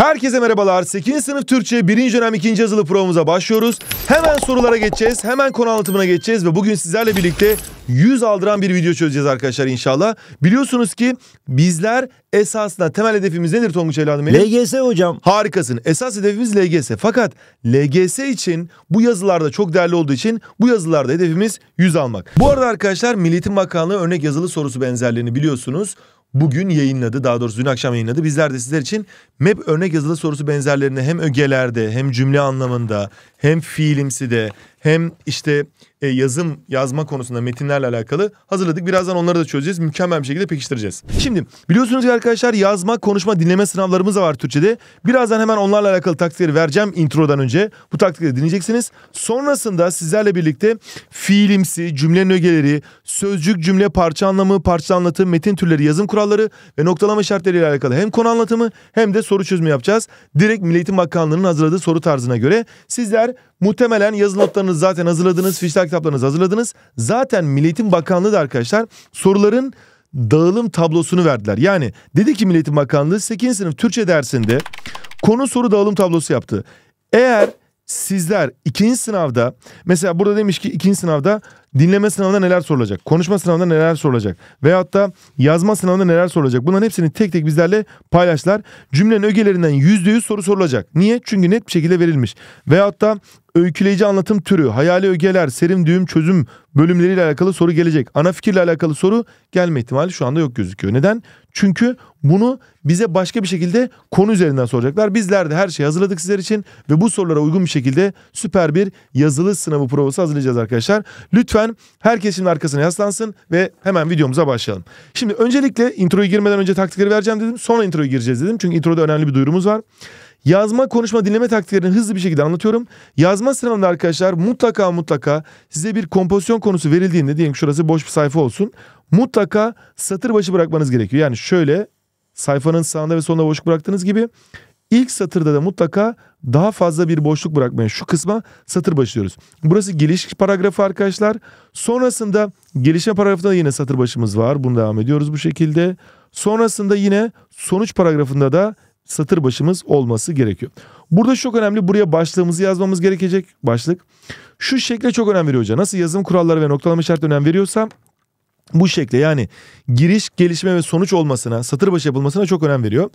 Herkese merhabalar. 8. sınıf Türkçe 1. dönem 2. yazılı provamıza başlıyoruz. Hemen sorulara geçeceğiz. Hemen konu anlatımına geçeceğiz ve bugün sizlerle birlikte yüz aldıran bir video çözeceğiz arkadaşlar inşallah. Biliyorsunuz ki bizler esasında temel hedefimiz nedir Tonguç evladım? Benim? LGS hocam. Harikasın. Esas hedefimiz LGS. Fakat LGS için bu yazılarda çok değerli olduğu için bu yazılarda hedefimiz yüz almak. Bu arada arkadaşlar Milliyetin Bakanlığı örnek yazılı sorusu benzerlerini biliyorsunuz bugün yayınladı. Daha doğrusu dün akşam yayınladı. Bizler de sizler için MEP örnek yazılı sorusu benzerlerini hem ögelerde hem cümle anlamında hem fiilimsi de hem işte e, yazım yazma konusunda metinlerle alakalı hazırladık. Birazdan onları da çözeceğiz. Mükemmel bir şekilde pekiştireceğiz. Şimdi biliyorsunuz ki arkadaşlar yazma, konuşma, dinleme sınavlarımız da var Türkçe'de. Birazdan hemen onlarla alakalı taktikleri vereceğim introdan önce. Bu taktikleri dinleyeceksiniz. Sonrasında sizlerle birlikte fiilimsi, cümle nögeleri, sözcük, cümle, parça anlamı, parça anlatı, metin türleri, yazım kuralları ve noktalama şartlarıyla alakalı hem konu anlatımı hem de soru çözümü yapacağız. Direkt Milli Eğitim Bakanlığı'nın hazırladığı soru tarzına göre sizler Muhtemelen yazı notlarınızı zaten hazırladınız. Fişler kitaplarınızı hazırladınız. Zaten Milliyetin Bakanlığı da arkadaşlar soruların dağılım tablosunu verdiler. Yani dedi ki Milliyetin Bakanlığı 8. sınıf Türkçe dersinde konu soru dağılım tablosu yaptı. Eğer sizler ikinci sınavda mesela burada demiş ki ikinci sınavda dinleme sınavında neler sorulacak, konuşma sınavında neler sorulacak veyahut da yazma sınavında neler sorulacak. Bunların hepsini tek tek bizlerle paylaşlar. Cümlenin ögelerinden yüzde yüz soru sorulacak. Niye? Çünkü net bir şekilde verilmiş. Veyahut da öyküleyici anlatım türü, hayali ögeler, serim düğüm çözüm bölümleriyle alakalı soru gelecek. Ana fikirle alakalı soru gelme ihtimali şu anda yok gözüküyor. Neden? Çünkü bunu bize başka bir şekilde konu üzerinden soracaklar. Bizler de her şeyi hazırladık sizler için ve bu sorulara uygun bir şekilde süper bir yazılı sınavı provası hazırlayacağız arkadaşlar. Lütfen herkes şimdi arkasına yaslansın ve hemen videomuza başlayalım. Şimdi öncelikle introyu girmeden önce taktikleri vereceğim dedim. Sonra introyu gireceğiz dedim. Çünkü introda önemli bir duyurumuz var. Yazma, konuşma, dinleme taktiklerini hızlı bir şekilde anlatıyorum. Yazma sınavında arkadaşlar mutlaka mutlaka size bir kompozisyon konusu verildiğinde diyelim ki şurası boş bir sayfa olsun. Mutlaka satır başı bırakmanız gerekiyor. Yani şöyle sayfanın sağında ve sonunda boşluk bıraktığınız gibi ilk satırda da mutlaka daha fazla bir boşluk bırakmaya şu kısma satır başlıyoruz. Burası geliş paragrafı arkadaşlar. Sonrasında gelişme paragrafında yine satır başımız var. Bunu devam ediyoruz bu şekilde. Sonrasında yine sonuç paragrafında da satır başımız olması gerekiyor. Burada çok önemli buraya başlığımızı yazmamız gerekecek başlık. Şu şekle çok önem veriyor hoca. Nasıl yazım kuralları ve noktalama işareti önem veriyorsa bu şekle yani giriş, gelişme ve sonuç olmasına, satır başı yapılmasına çok önem veriyor.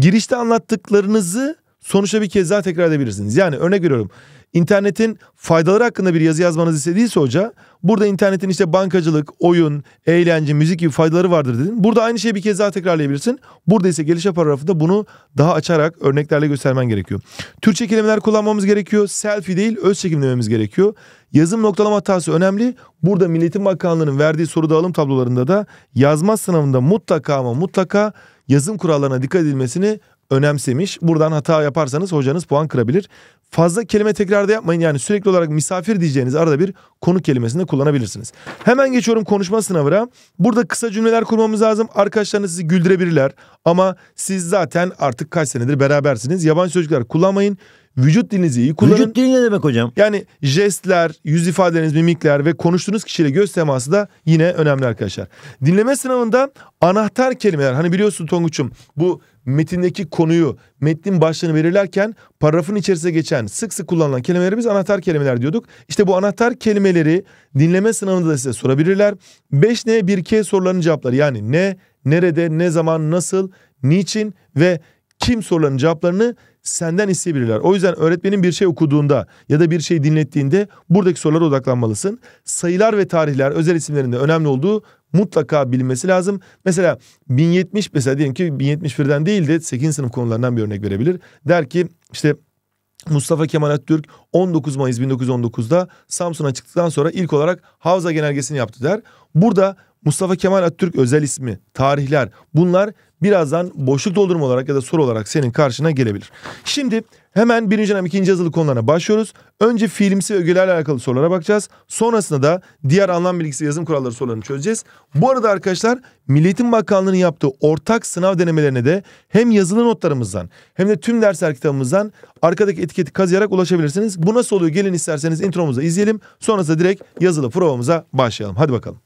Girişte anlattıklarınızı sonuçta bir kez daha tekrar edebilirsiniz. Yani örnek veriyorum İnternetin faydaları hakkında bir yazı yazmanız istediyse hoca burada internetin işte bankacılık, oyun, eğlence, müzik gibi faydaları vardır dedin. Burada aynı şeyi bir kez daha tekrarlayabilirsin. Burada ise gelişe paragrafında bunu daha açarak örneklerle göstermen gerekiyor. Türkçe kelimeler kullanmamız gerekiyor. Selfie değil öz çekimlememiz gerekiyor. Yazım noktalama hatası önemli. Burada Milliyetin Bakanlığı'nın verdiği soru dağılım tablolarında da yazma sınavında mutlaka ama mutlaka yazım kurallarına dikkat edilmesini önemsemiş. Buradan hata yaparsanız hocanız puan kırabilir fazla kelime tekrarda yapmayın. Yani sürekli olarak misafir diyeceğiniz arada bir konuk kelimesini kullanabilirsiniz. Hemen geçiyorum konuşma sınavına. Burada kısa cümleler kurmamız lazım. Arkadaşlarınız sizi güldürebilirler. Ama siz zaten artık kaç senedir berabersiniz. Yabancı sözcükler kullanmayın. Vücut dilinizi iyi kullanın. Vücut dili ne demek hocam? Yani jestler, yüz ifadeleriniz, mimikler ve konuştuğunuz kişiyle göz teması da yine önemli arkadaşlar. Dinleme sınavında anahtar kelimeler. Hani biliyorsun Tonguç'um bu metindeki konuyu, metnin başlığını belirlerken paragrafın içerisinde geçen sık sık kullanılan kelimeleri biz anahtar kelimeler diyorduk. İşte bu anahtar kelimeleri dinleme sınavında da size sorabilirler. 5N 1K sorularının cevapları yani ne, nerede, ne zaman, nasıl, niçin ve kim sorularının cevaplarını senden isteyebilirler. O yüzden öğretmenin bir şey okuduğunda ya da bir şey dinlettiğinde buradaki sorulara odaklanmalısın. Sayılar ve tarihler özel isimlerinde önemli olduğu mutlaka bilmesi lazım. Mesela 1070 mesela diyelim ki 1071'den değil de 8. sınıf konularından bir örnek verebilir. Der ki işte Mustafa Kemal Atatürk 19 Mayıs 1919'da Samsun'a çıktıktan sonra ilk olarak Havza Genelgesini yaptı der. Burada Mustafa Kemal Atatürk özel ismi, tarihler bunlar birazdan boşluk doldurma olarak ya da soru olarak senin karşına gelebilir. Şimdi hemen birinci dönem ikinci yazılı konularına başlıyoruz. Önce fiilimsi ögelerle alakalı sorulara bakacağız. Sonrasında da diğer anlam bilgisi yazım kuralları sorularını çözeceğiz. Bu arada arkadaşlar Milli Bakanlığı'nın yaptığı ortak sınav denemelerine de hem yazılı notlarımızdan hem de tüm dersler kitabımızdan arkadaki etiketi kazıyarak ulaşabilirsiniz. Bu nasıl oluyor gelin isterseniz intromuzu izleyelim. Sonrasında direkt yazılı provamıza başlayalım. Hadi bakalım.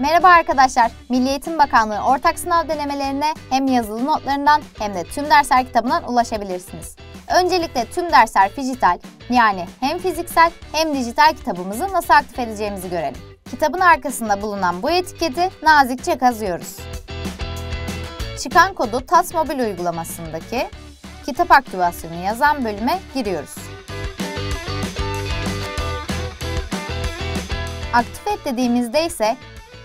Merhaba arkadaşlar. Milli Eğitim Bakanlığı ortak sınav denemelerine hem yazılı notlarından hem de tüm dersler kitabından ulaşabilirsiniz. Öncelikle tüm dersler dijital yani hem fiziksel hem dijital kitabımızı nasıl aktif edeceğimizi görelim. Kitabın arkasında bulunan bu etiketi nazikçe kazıyoruz. Çıkan kodu TAS mobil uygulamasındaki kitap aktivasyonu yazan bölüme giriyoruz. Aktif et dediğimizde ise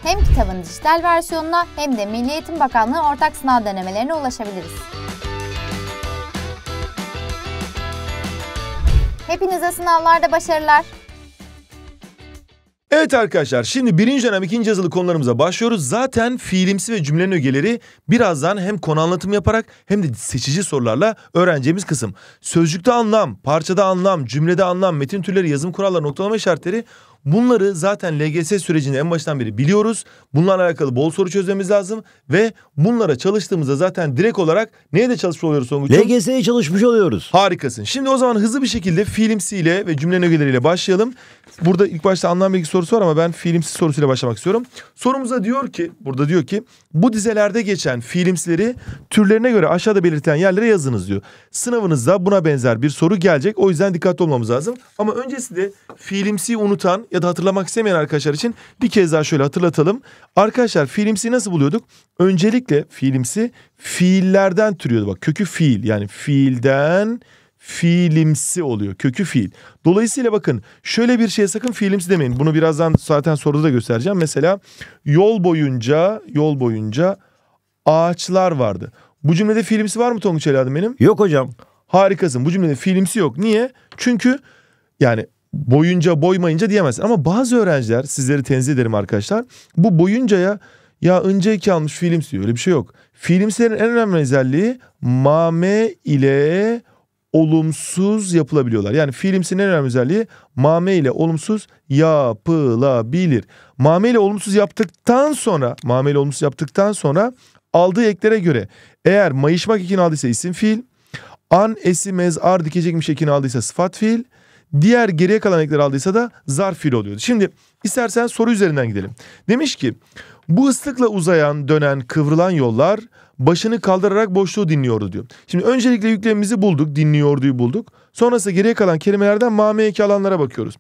hem kitabın dijital versiyonuna hem de Milli Eğitim Bakanlığı ortak sınav denemelerine ulaşabiliriz. Hepinize sınavlarda başarılar. Evet arkadaşlar şimdi birinci dönem ikinci yazılı konularımıza başlıyoruz. Zaten fiilimsi ve cümlenin ögeleri birazdan hem konu anlatımı yaparak hem de seçici sorularla öğreneceğimiz kısım. Sözcükte anlam, parçada anlam, cümlede anlam, metin türleri, yazım kuralları, noktalama işaretleri Bunları zaten LGS sürecinde en baştan beri biliyoruz. Bunlarla alakalı bol soru çözmemiz lazım ve bunlara çalıştığımızda zaten direkt olarak neye de çalışmış oluyoruz Songuç'um? LGS'ye çalışmış oluyoruz. Harikasın. Şimdi o zaman hızlı bir şekilde fiilimsiyle ve cümle ögeleriyle başlayalım. Burada ilk başta anlam bilgi sorusu var ama ben fiilimsi sorusuyla başlamak istiyorum. Sorumuza diyor ki, burada diyor ki bu dizelerde geçen fiilimsileri türlerine göre aşağıda belirten yerlere yazınız diyor. Sınavınızda buna benzer bir soru gelecek. O yüzden dikkatli olmamız lazım. Ama öncesi de fiilimsi unutan ya da hatırlamak istemeyen arkadaşlar için bir kez daha şöyle hatırlatalım. Arkadaşlar fiilimsi nasıl buluyorduk? Öncelikle fiilimsi fiillerden türüyordu. Bak kökü fiil yani fiilden fiilimsi oluyor. Kökü fiil. Dolayısıyla bakın şöyle bir şeye sakın fiilimsi demeyin. Bunu birazdan zaten soruda da göstereceğim. Mesela yol boyunca yol boyunca ağaçlar vardı. Bu cümlede fiilimsi var mı Tonguç Eladım benim? Yok hocam. Harikasın. Bu cümlede fiilimsi yok. Niye? Çünkü yani boyunca boymayınca diyemezsin Ama bazı öğrenciler sizleri tenzih ederim arkadaşlar. Bu boyuncaya ya önce iki almış fiilimsi diyor. Öyle bir şey yok. Fiilimsilerin en önemli özelliği mame ile olumsuz yapılabiliyorlar. Yani fiilimsinin en önemli özelliği mame ile olumsuz yapılabilir. Mame ile olumsuz yaptıktan sonra mame ile olumsuz yaptıktan sonra aldığı eklere göre eğer mayışmak ekini aldıysa isim fiil, an esi mezar dikecekmiş ekini aldıysa sıfat fiil, Diğer geriye kalan ekler aldıysa da zarf fiil oluyordu. Şimdi istersen soru üzerinden gidelim. Demiş ki bu ıslıkla uzayan, dönen, kıvrılan yollar başını kaldırarak boşluğu dinliyordu diyor. Şimdi öncelikle yüklemimizi bulduk, dinliyorduyu bulduk. Sonrası geriye kalan kelimelerden mameyeki alanlara bakıyoruz.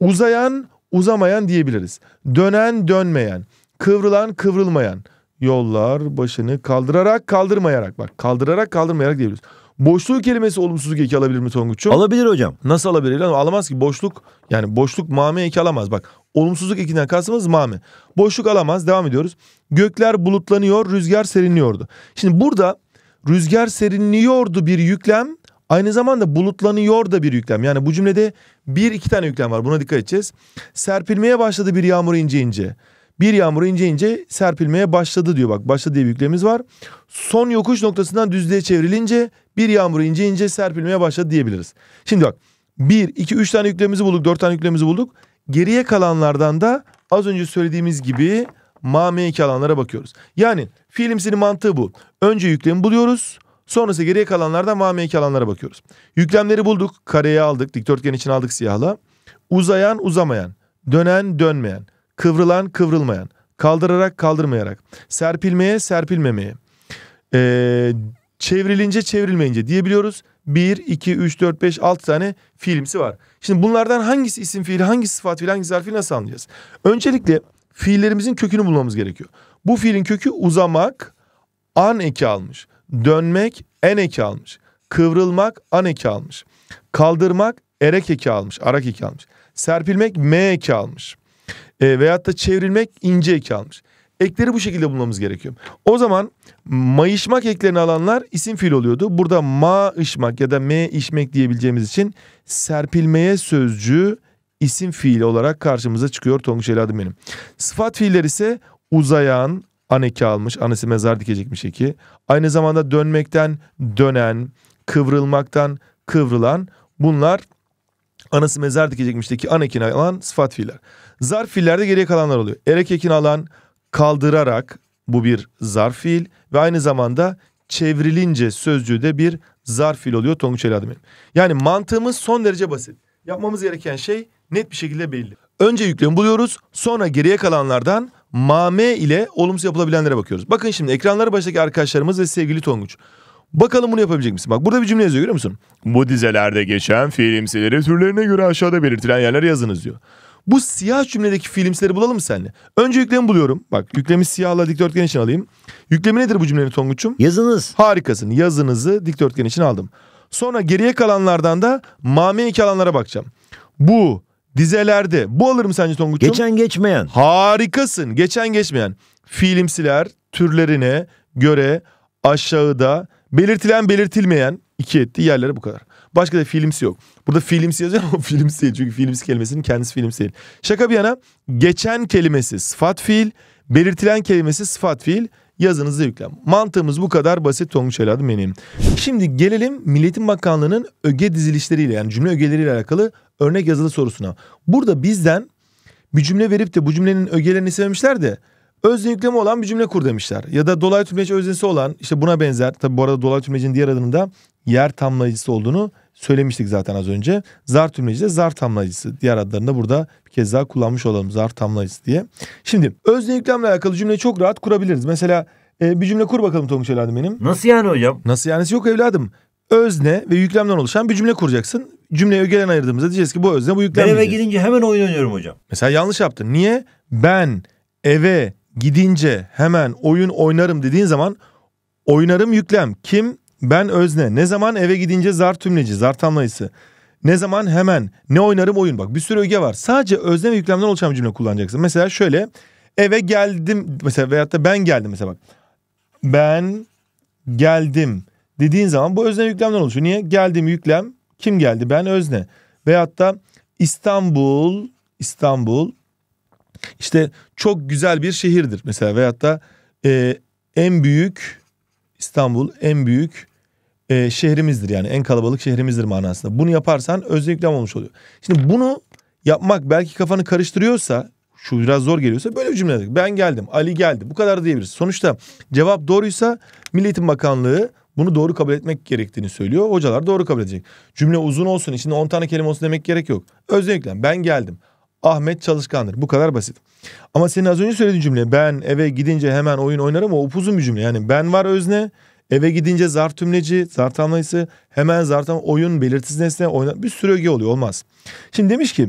Uzayan, uzamayan diyebiliriz. Dönen, dönmeyen, kıvrılan, kıvrılmayan. Yollar başını kaldırarak, kaldırmayarak bak. Kaldırarak, kaldırmayarak diyebiliriz. Boşluğu kelimesi olumsuzluk eki alabilir mi Tonguç'um? Alabilir hocam. Nasıl alabilir? Lan? Alamaz ki boşluk yani boşluk mame eki alamaz. Bak olumsuzluk ikinden kastımız mame. Boşluk alamaz devam ediyoruz. Gökler bulutlanıyor rüzgar serinliyordu. Şimdi burada rüzgar serinliyordu bir yüklem aynı zamanda bulutlanıyor da bir yüklem. Yani bu cümlede bir iki tane yüklem var buna dikkat edeceğiz. Serpilmeye başladı bir yağmur ince ince. Bir yağmur ince ince serpilmeye başladı diyor bak. Başladı diye bir yüklemiz var. Son yokuş noktasından düzlüğe çevrilince bir yağmur ince ince serpilmeye başladı diyebiliriz. Şimdi bak 1, 2, 3 tane yüklemizi bulduk. 4 tane yüklemizi bulduk. Geriye kalanlardan da az önce söylediğimiz gibi mameki alanlara bakıyoruz. Yani filmsinin mantığı bu. Önce yüklemi buluyoruz. Sonrası geriye kalanlardan mameki alanlara bakıyoruz. Yüklemleri bulduk. Kareye aldık. Dikdörtgen için aldık siyahla. Uzayan uzamayan. Dönen dönmeyen. Kıvrılan kıvrılmayan. Kaldırarak kaldırmayarak. Serpilmeye serpilmemeye. Ee, çevrilince çevrilmeyince diyebiliyoruz. 1, 2, 3, 4, 5, 6 tane fiilimsi var. Şimdi bunlardan hangisi isim fiili, hangisi sıfat fiili, hangisi zarf nasıl anlayacağız? Öncelikle fiillerimizin kökünü bulmamız gerekiyor. Bu fiilin kökü uzamak, an eki almış. Dönmek, en eki almış. Kıvrılmak, an eki almış. Kaldırmak, erek eki almış, arak eki almış. Serpilmek, m eki almış. E, veyahut da çevrilmek ince eki almış. Ekleri bu şekilde bulmamız gerekiyor. O zaman mayışmak eklerini alanlar isim fiil oluyordu. Burada maışmak ya da me işmek diyebileceğimiz için serpilmeye sözcüğü isim fiili olarak karşımıza çıkıyor Tonguç evladım benim. Sıfat fiiller ise uzayan, aneki almış, anası mezar dikecekmiş eki. Aynı zamanda dönmekten dönen, kıvrılmaktan kıvrılan bunlar anası mezar dikecekmişteki anekine alan sıfat fiiller. Zarf fiillerde geriye kalanlar oluyor. Erek ekin alan kaldırarak bu bir zarf fiil ve aynı zamanda çevrilince sözcüğü de bir zarf fiil oluyor Tonguç adım. Yani mantığımız son derece basit. Yapmamız gereken şey net bir şekilde belli. Önce yüklemi buluyoruz sonra geriye kalanlardan mame ile olumsuz yapılabilenlere bakıyoruz. Bakın şimdi ekranları baştaki arkadaşlarımız ve sevgili Tonguç. Bakalım bunu yapabilecek misin? Bak burada bir cümle yazıyor görüyor musun? Bu dizelerde geçen fiilimsileri türlerine göre aşağıda belirtilen yerler yazınız diyor. Bu siyah cümledeki fiilimsleri bulalım mı seninle. Önce yüklemi buluyorum. Bak yüklemi siyahla dikdörtgen için alayım. Yüklemi nedir bu cümlenin Tonguç'um? Yazınız. Harikasın. Yazınızı dikdörtgen için aldım. Sonra geriye kalanlardan da mame iki alanlara bakacağım. Bu dizelerde bu alırım sence Tonguç'um? Geçen geçmeyen. Harikasın. Geçen geçmeyen. Fiilimsiler türlerine göre aşağıda belirtilen belirtilmeyen iki etti yerleri bu kadar. Başka da films yok. Burada films yazıyor ama films değil. Çünkü films kelimesinin kendisi films değil. Şaka bir yana geçen kelimesi sıfat fiil. Belirtilen kelimesi sıfat fiil yazınızda yüklen. Mantığımız bu kadar basit Tonguç evladım benim. Şimdi gelelim Milliyetin Bakanlığı'nın öge dizilişleriyle yani cümle ögeleriyle alakalı örnek yazılı sorusuna. Burada bizden bir cümle verip de bu cümlenin ögelerini istememişler de özne yüklemi olan bir cümle kur demişler. Ya da dolaylı tümleç öznesi olan işte buna benzer tabi bu arada dolaylı tümlecin diğer adının da yer tamlayıcısı olduğunu söylemiştik zaten az önce. Zar tümleci de zar tamlayıcısı. Diğer adlarını da burada bir kez daha kullanmış olalım zar tamlayıcısı diye. Şimdi özne yüklemle alakalı cümleyi çok rahat kurabiliriz. Mesela e, bir cümle kur bakalım Tonguç evladım benim. Nasıl yani hocam? Nasıl yani? Yok evladım. Özne ve yüklemden oluşan bir cümle kuracaksın. Cümleyi ögelen ayırdığımızda diyeceğiz ki bu özne bu yüklem. Ben eve diyeceğiz. gidince hemen oyun oynuyorum hocam. Mesela yanlış yaptın. Niye? Ben eve gidince hemen oyun oynarım dediğin zaman oynarım yüklem. Kim? Ben özne. Ne zaman eve gidince zar tümleci, zar tamlayısı. Ne zaman hemen, ne oynarım oyun. Bak bir sürü öge var. Sadece özne ve yüklemden oluşan bir cümle kullanacaksın. Mesela şöyle eve geldim mesela veyahut da ben geldim mesela bak. Ben geldim dediğin zaman bu özne yüklemden oluşuyor. Niye? Geldim yüklem. Kim geldi? Ben özne. Veyahut da İstanbul, İstanbul İşte çok güzel bir şehirdir mesela veyahut da e, en büyük İstanbul en büyük e, şehrimizdir yani en kalabalık şehrimizdir manasında. Bunu yaparsan öz olmuş oluyor. Şimdi bunu yapmak belki kafanı karıştırıyorsa şu biraz zor geliyorsa böyle bir cümle Ben geldim, Ali geldi. Bu kadar diyebiliriz. Sonuçta cevap doğruysa Milli Eğitim Bakanlığı bunu doğru kabul etmek gerektiğini söylüyor. Hocalar doğru kabul edecek. Cümle uzun olsun, içinde 10 tane kelime olsun demek gerek yok. Öz Ben geldim. Ahmet Çalışkan'dır. Bu kadar basit. Ama senin az önce söylediğin cümle ben eve gidince hemen oyun oynarım o upuzun bir cümle. Yani ben var özne eve gidince zar tümleci, zar tamlayısı hemen zar tam oyun belirtisi nesne oynar. Bir sürü öge oluyor olmaz. Şimdi demiş ki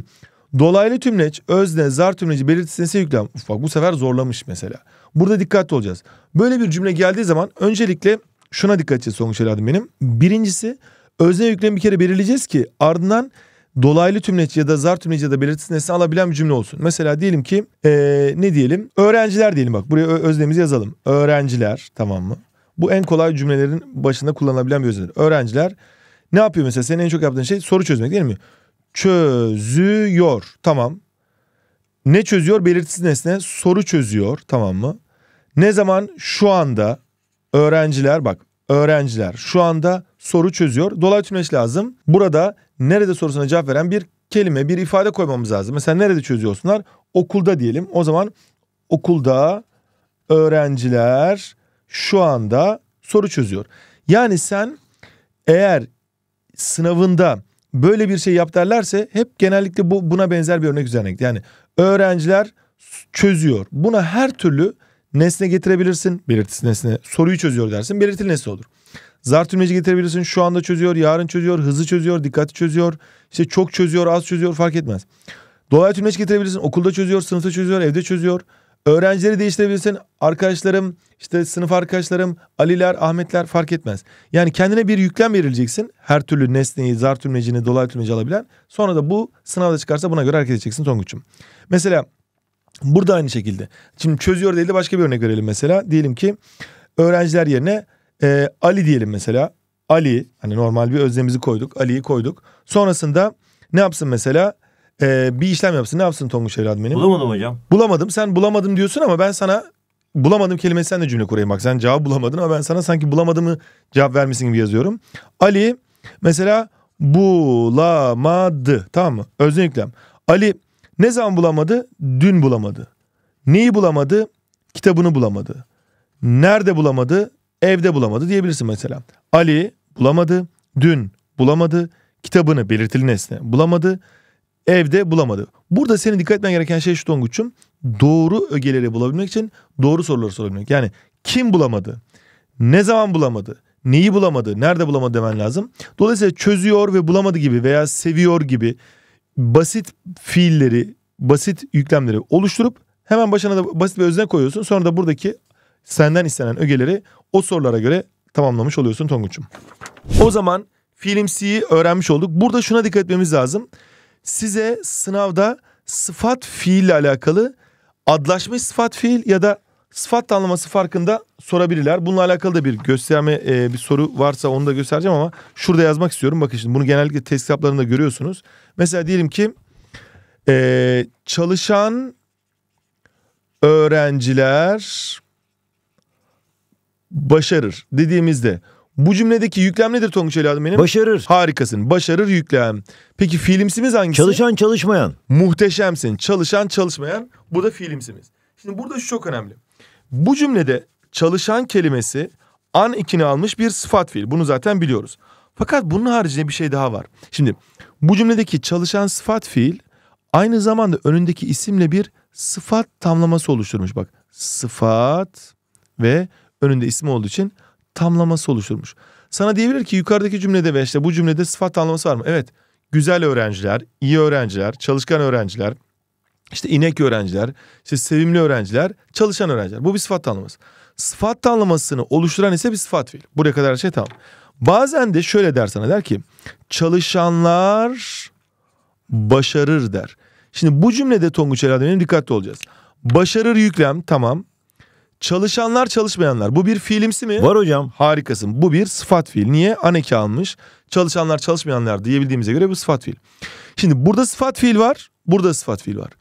dolaylı tümleç, özne, zar tümleci belirtisi nesne yüklen. Uf, bu sefer zorlamış mesela. Burada dikkatli olacağız. Böyle bir cümle geldiği zaman öncelikle şuna dikkat edeceğiz sonuç herhalde benim. Birincisi özne yüklemi bir kere belirleyeceğiz ki ardından dolaylı tümleç ya da zar tümleci ya da belirtisi nesne alabilen bir cümle olsun. Mesela diyelim ki ee, ne diyelim? Öğrenciler diyelim bak buraya özlemizi yazalım. Öğrenciler tamam mı? Bu en kolay cümlelerin başında kullanılabilen bir öznedir. Öğrenciler ne yapıyor mesela? Senin en çok yaptığın şey soru çözmek değil mi? Çözüyor. Tamam. Ne çözüyor? Belirtisi nesne soru çözüyor. Tamam mı? Ne zaman? Şu anda öğrenciler bak öğrenciler şu anda soru çözüyor. Dolaylı tümleç lazım. Burada nerede sorusuna cevap veren bir kelime, bir ifade koymamız lazım. Mesela nerede çözüyorsunlar? Okulda diyelim. O zaman okulda öğrenciler şu anda soru çözüyor. Yani sen eğer sınavında böyle bir şey yap derlerse hep genellikle bu buna benzer bir örnek üzerine Yani öğrenciler çözüyor. Buna her türlü nesne getirebilirsin. Belirtisi nesne soruyu çözüyor dersin. Belirtili nesne olur. Zar tümleci getirebilirsin. Şu anda çözüyor, yarın çözüyor, hızlı çözüyor, dikkati çözüyor. İşte çok çözüyor, az çözüyor fark etmez. Dolaylı tümleç getirebilirsin. Okulda çözüyor, sınıfta çözüyor, evde çözüyor. Öğrencileri değiştirebilirsin. Arkadaşlarım, işte sınıf arkadaşlarım, Aliler, Ahmetler fark etmez. Yani kendine bir yüklem verileceksin. Her türlü nesneyi, zar tümlecini, dolaylı tümleci alabilen. Sonra da bu sınavda çıkarsa buna göre hareket edeceksin Tonguç'um. Mesela burada aynı şekilde. Şimdi çözüyor değil de başka bir örnek verelim mesela. Diyelim ki öğrenciler yerine e, Ali diyelim mesela. Ali hani normal bir öznemizi koyduk. Ali'yi koyduk. Sonrasında ne yapsın mesela? E, bir işlem yapsın. Ne yapsın Tonguç evladım benim? Bulamadım hocam. Bulamadım. Sen bulamadım diyorsun ama ben sana bulamadım kelimesi sen de cümle kurayım bak. Sen cevap bulamadın ama ben sana sanki bulamadığımı cevap vermişsin gibi yazıyorum. Ali mesela bulamadı. Tamam mı? Özne yüklem. Ali ne zaman bulamadı? Dün bulamadı. Neyi bulamadı? Kitabını bulamadı. Nerede bulamadı? evde bulamadı diyebilirsin mesela. Ali bulamadı, dün bulamadı, kitabını belirtili nesne bulamadı, evde bulamadı. Burada senin dikkat etmen gereken şey şu Tonguç'um. Doğru ögeleri bulabilmek için doğru soruları sorabilmek. Yani kim bulamadı? Ne zaman bulamadı? Neyi bulamadı? Nerede bulamadı demen lazım. Dolayısıyla çözüyor ve bulamadı gibi veya seviyor gibi basit fiilleri, basit yüklemleri oluşturup hemen başına da basit bir özne koyuyorsun. Sonra da buradaki senden istenen ögeleri o sorulara göre tamamlamış oluyorsun Tonguç'um. O zaman fiilimsiyi öğrenmiş olduk. Burada şuna dikkat etmemiz lazım. Size sınavda sıfat fiille alakalı adlaşmış sıfat fiil ya da sıfat tanımlaması farkında sorabilirler. Bununla alakalı da bir gösterme e, bir soru varsa onu da göstereceğim ama şurada yazmak istiyorum. Bakın şimdi bunu genellikle test kitaplarında görüyorsunuz. Mesela diyelim ki e, çalışan öğrenciler başarır dediğimizde bu cümledeki yüklem nedir Tonguç evladım benim? Başarır. Harikasın. Başarır yüklem. Peki fiilimsimiz hangisi? Çalışan çalışmayan. Muhteşemsin. Çalışan çalışmayan bu da fiilimsimiz. Şimdi burada şu çok önemli. Bu cümlede çalışan kelimesi an ikini almış bir sıfat fiil. Bunu zaten biliyoruz. Fakat bunun haricinde bir şey daha var. Şimdi bu cümledeki çalışan sıfat fiil aynı zamanda önündeki isimle bir sıfat tamlaması oluşturmuş. Bak sıfat ve önünde isim olduğu için tamlaması oluşturmuş. Sana diyebilir ki yukarıdaki cümlede ve işte bu cümlede sıfat tamlaması var mı? Evet. Güzel öğrenciler, iyi öğrenciler, çalışkan öğrenciler, işte inek öğrenciler, işte sevimli öğrenciler, çalışan öğrenciler. Bu bir sıfat tanımlaması. Sıfat tanımlamasını oluşturan ise bir sıfat fiil. Buraya kadar şey tamam. Bazen de şöyle der sana der ki çalışanlar başarır der. Şimdi bu cümlede Tonguç Herhalde dikkatli olacağız. Başarır yüklem tamam Çalışanlar çalışmayanlar. Bu bir fiilimsi mi? Var hocam. Harikasın. Bu bir sıfat fiil. Niye? Aneki almış. Çalışanlar çalışmayanlar diyebildiğimize göre bu sıfat fiil. Şimdi burada sıfat fiil var. Burada sıfat fiil var.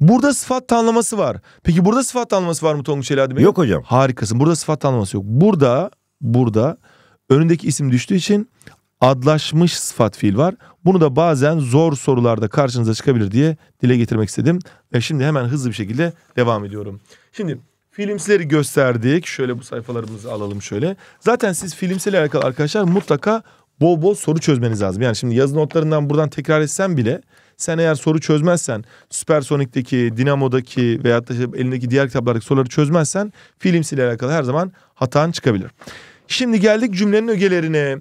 Burada sıfat tanımlaması var. Peki burada sıfat tanımlaması var mı Tonguç Eladi Yok hocam. Harikasın. Burada sıfat tanımlaması yok. Burada, burada önündeki isim düştüğü için adlaşmış sıfat fiil var. Bunu da bazen zor sorularda karşınıza çıkabilir diye dile getirmek istedim. Ve şimdi hemen hızlı bir şekilde devam ediyorum. Şimdi filmsleri gösterdik. Şöyle bu sayfalarımızı alalım şöyle. Zaten siz filmsel alakalı arkadaşlar mutlaka bol bol soru çözmeniz lazım. Yani şimdi yazı notlarından buradan tekrar etsem bile sen eğer soru çözmezsen Supersonic'teki, Dinamo'daki veya da elindeki diğer kitaplardaki soruları çözmezsen filmsiyle alakalı her zaman hatan çıkabilir. Şimdi geldik cümlenin ögelerine.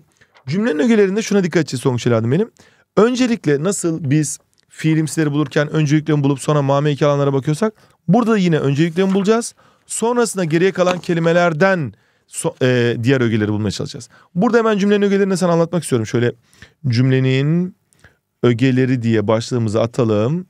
Cümlenin ögelerinde şuna dikkat edeceğiz Songçel adım benim. Öncelikle nasıl biz fiilimsileri bulurken önceliklerini bulup sonra mame iki alanlara bakıyorsak burada da yine önceliklerini bulacağız. Sonrasında geriye kalan kelimelerden so, e, diğer ögeleri bulmaya çalışacağız. Burada hemen cümlenin ögelerini sana anlatmak istiyorum. Şöyle cümlenin ögeleri diye başlığımızı atalım.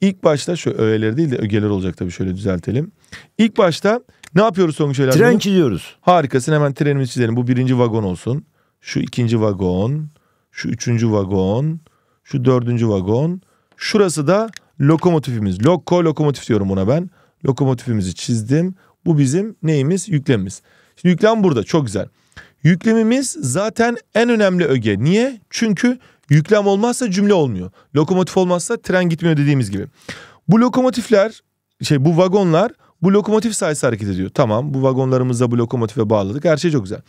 İlk başta şu öğeleri değil de ögeler olacak tabii şöyle düzeltelim. İlk başta ne yapıyoruz Songül şeyler? Tren çiziyoruz. Harikasın hemen trenimizi çizelim. Bu birinci vagon olsun. Şu ikinci vagon. Şu üçüncü vagon. Şu dördüncü vagon. Şurası da lokomotifimiz. Loko lokomotif diyorum buna ben lokomotifimizi çizdim. Bu bizim neyimiz? Yüklemimiz. Şimdi yüklem burada çok güzel. Yüklemimiz zaten en önemli öge. Niye? Çünkü yüklem olmazsa cümle olmuyor. Lokomotif olmazsa tren gitmiyor dediğimiz gibi. Bu lokomotifler şey bu vagonlar bu lokomotif sayısı hareket ediyor. Tamam bu vagonlarımızda bu lokomotife bağladık. Her şey çok güzel.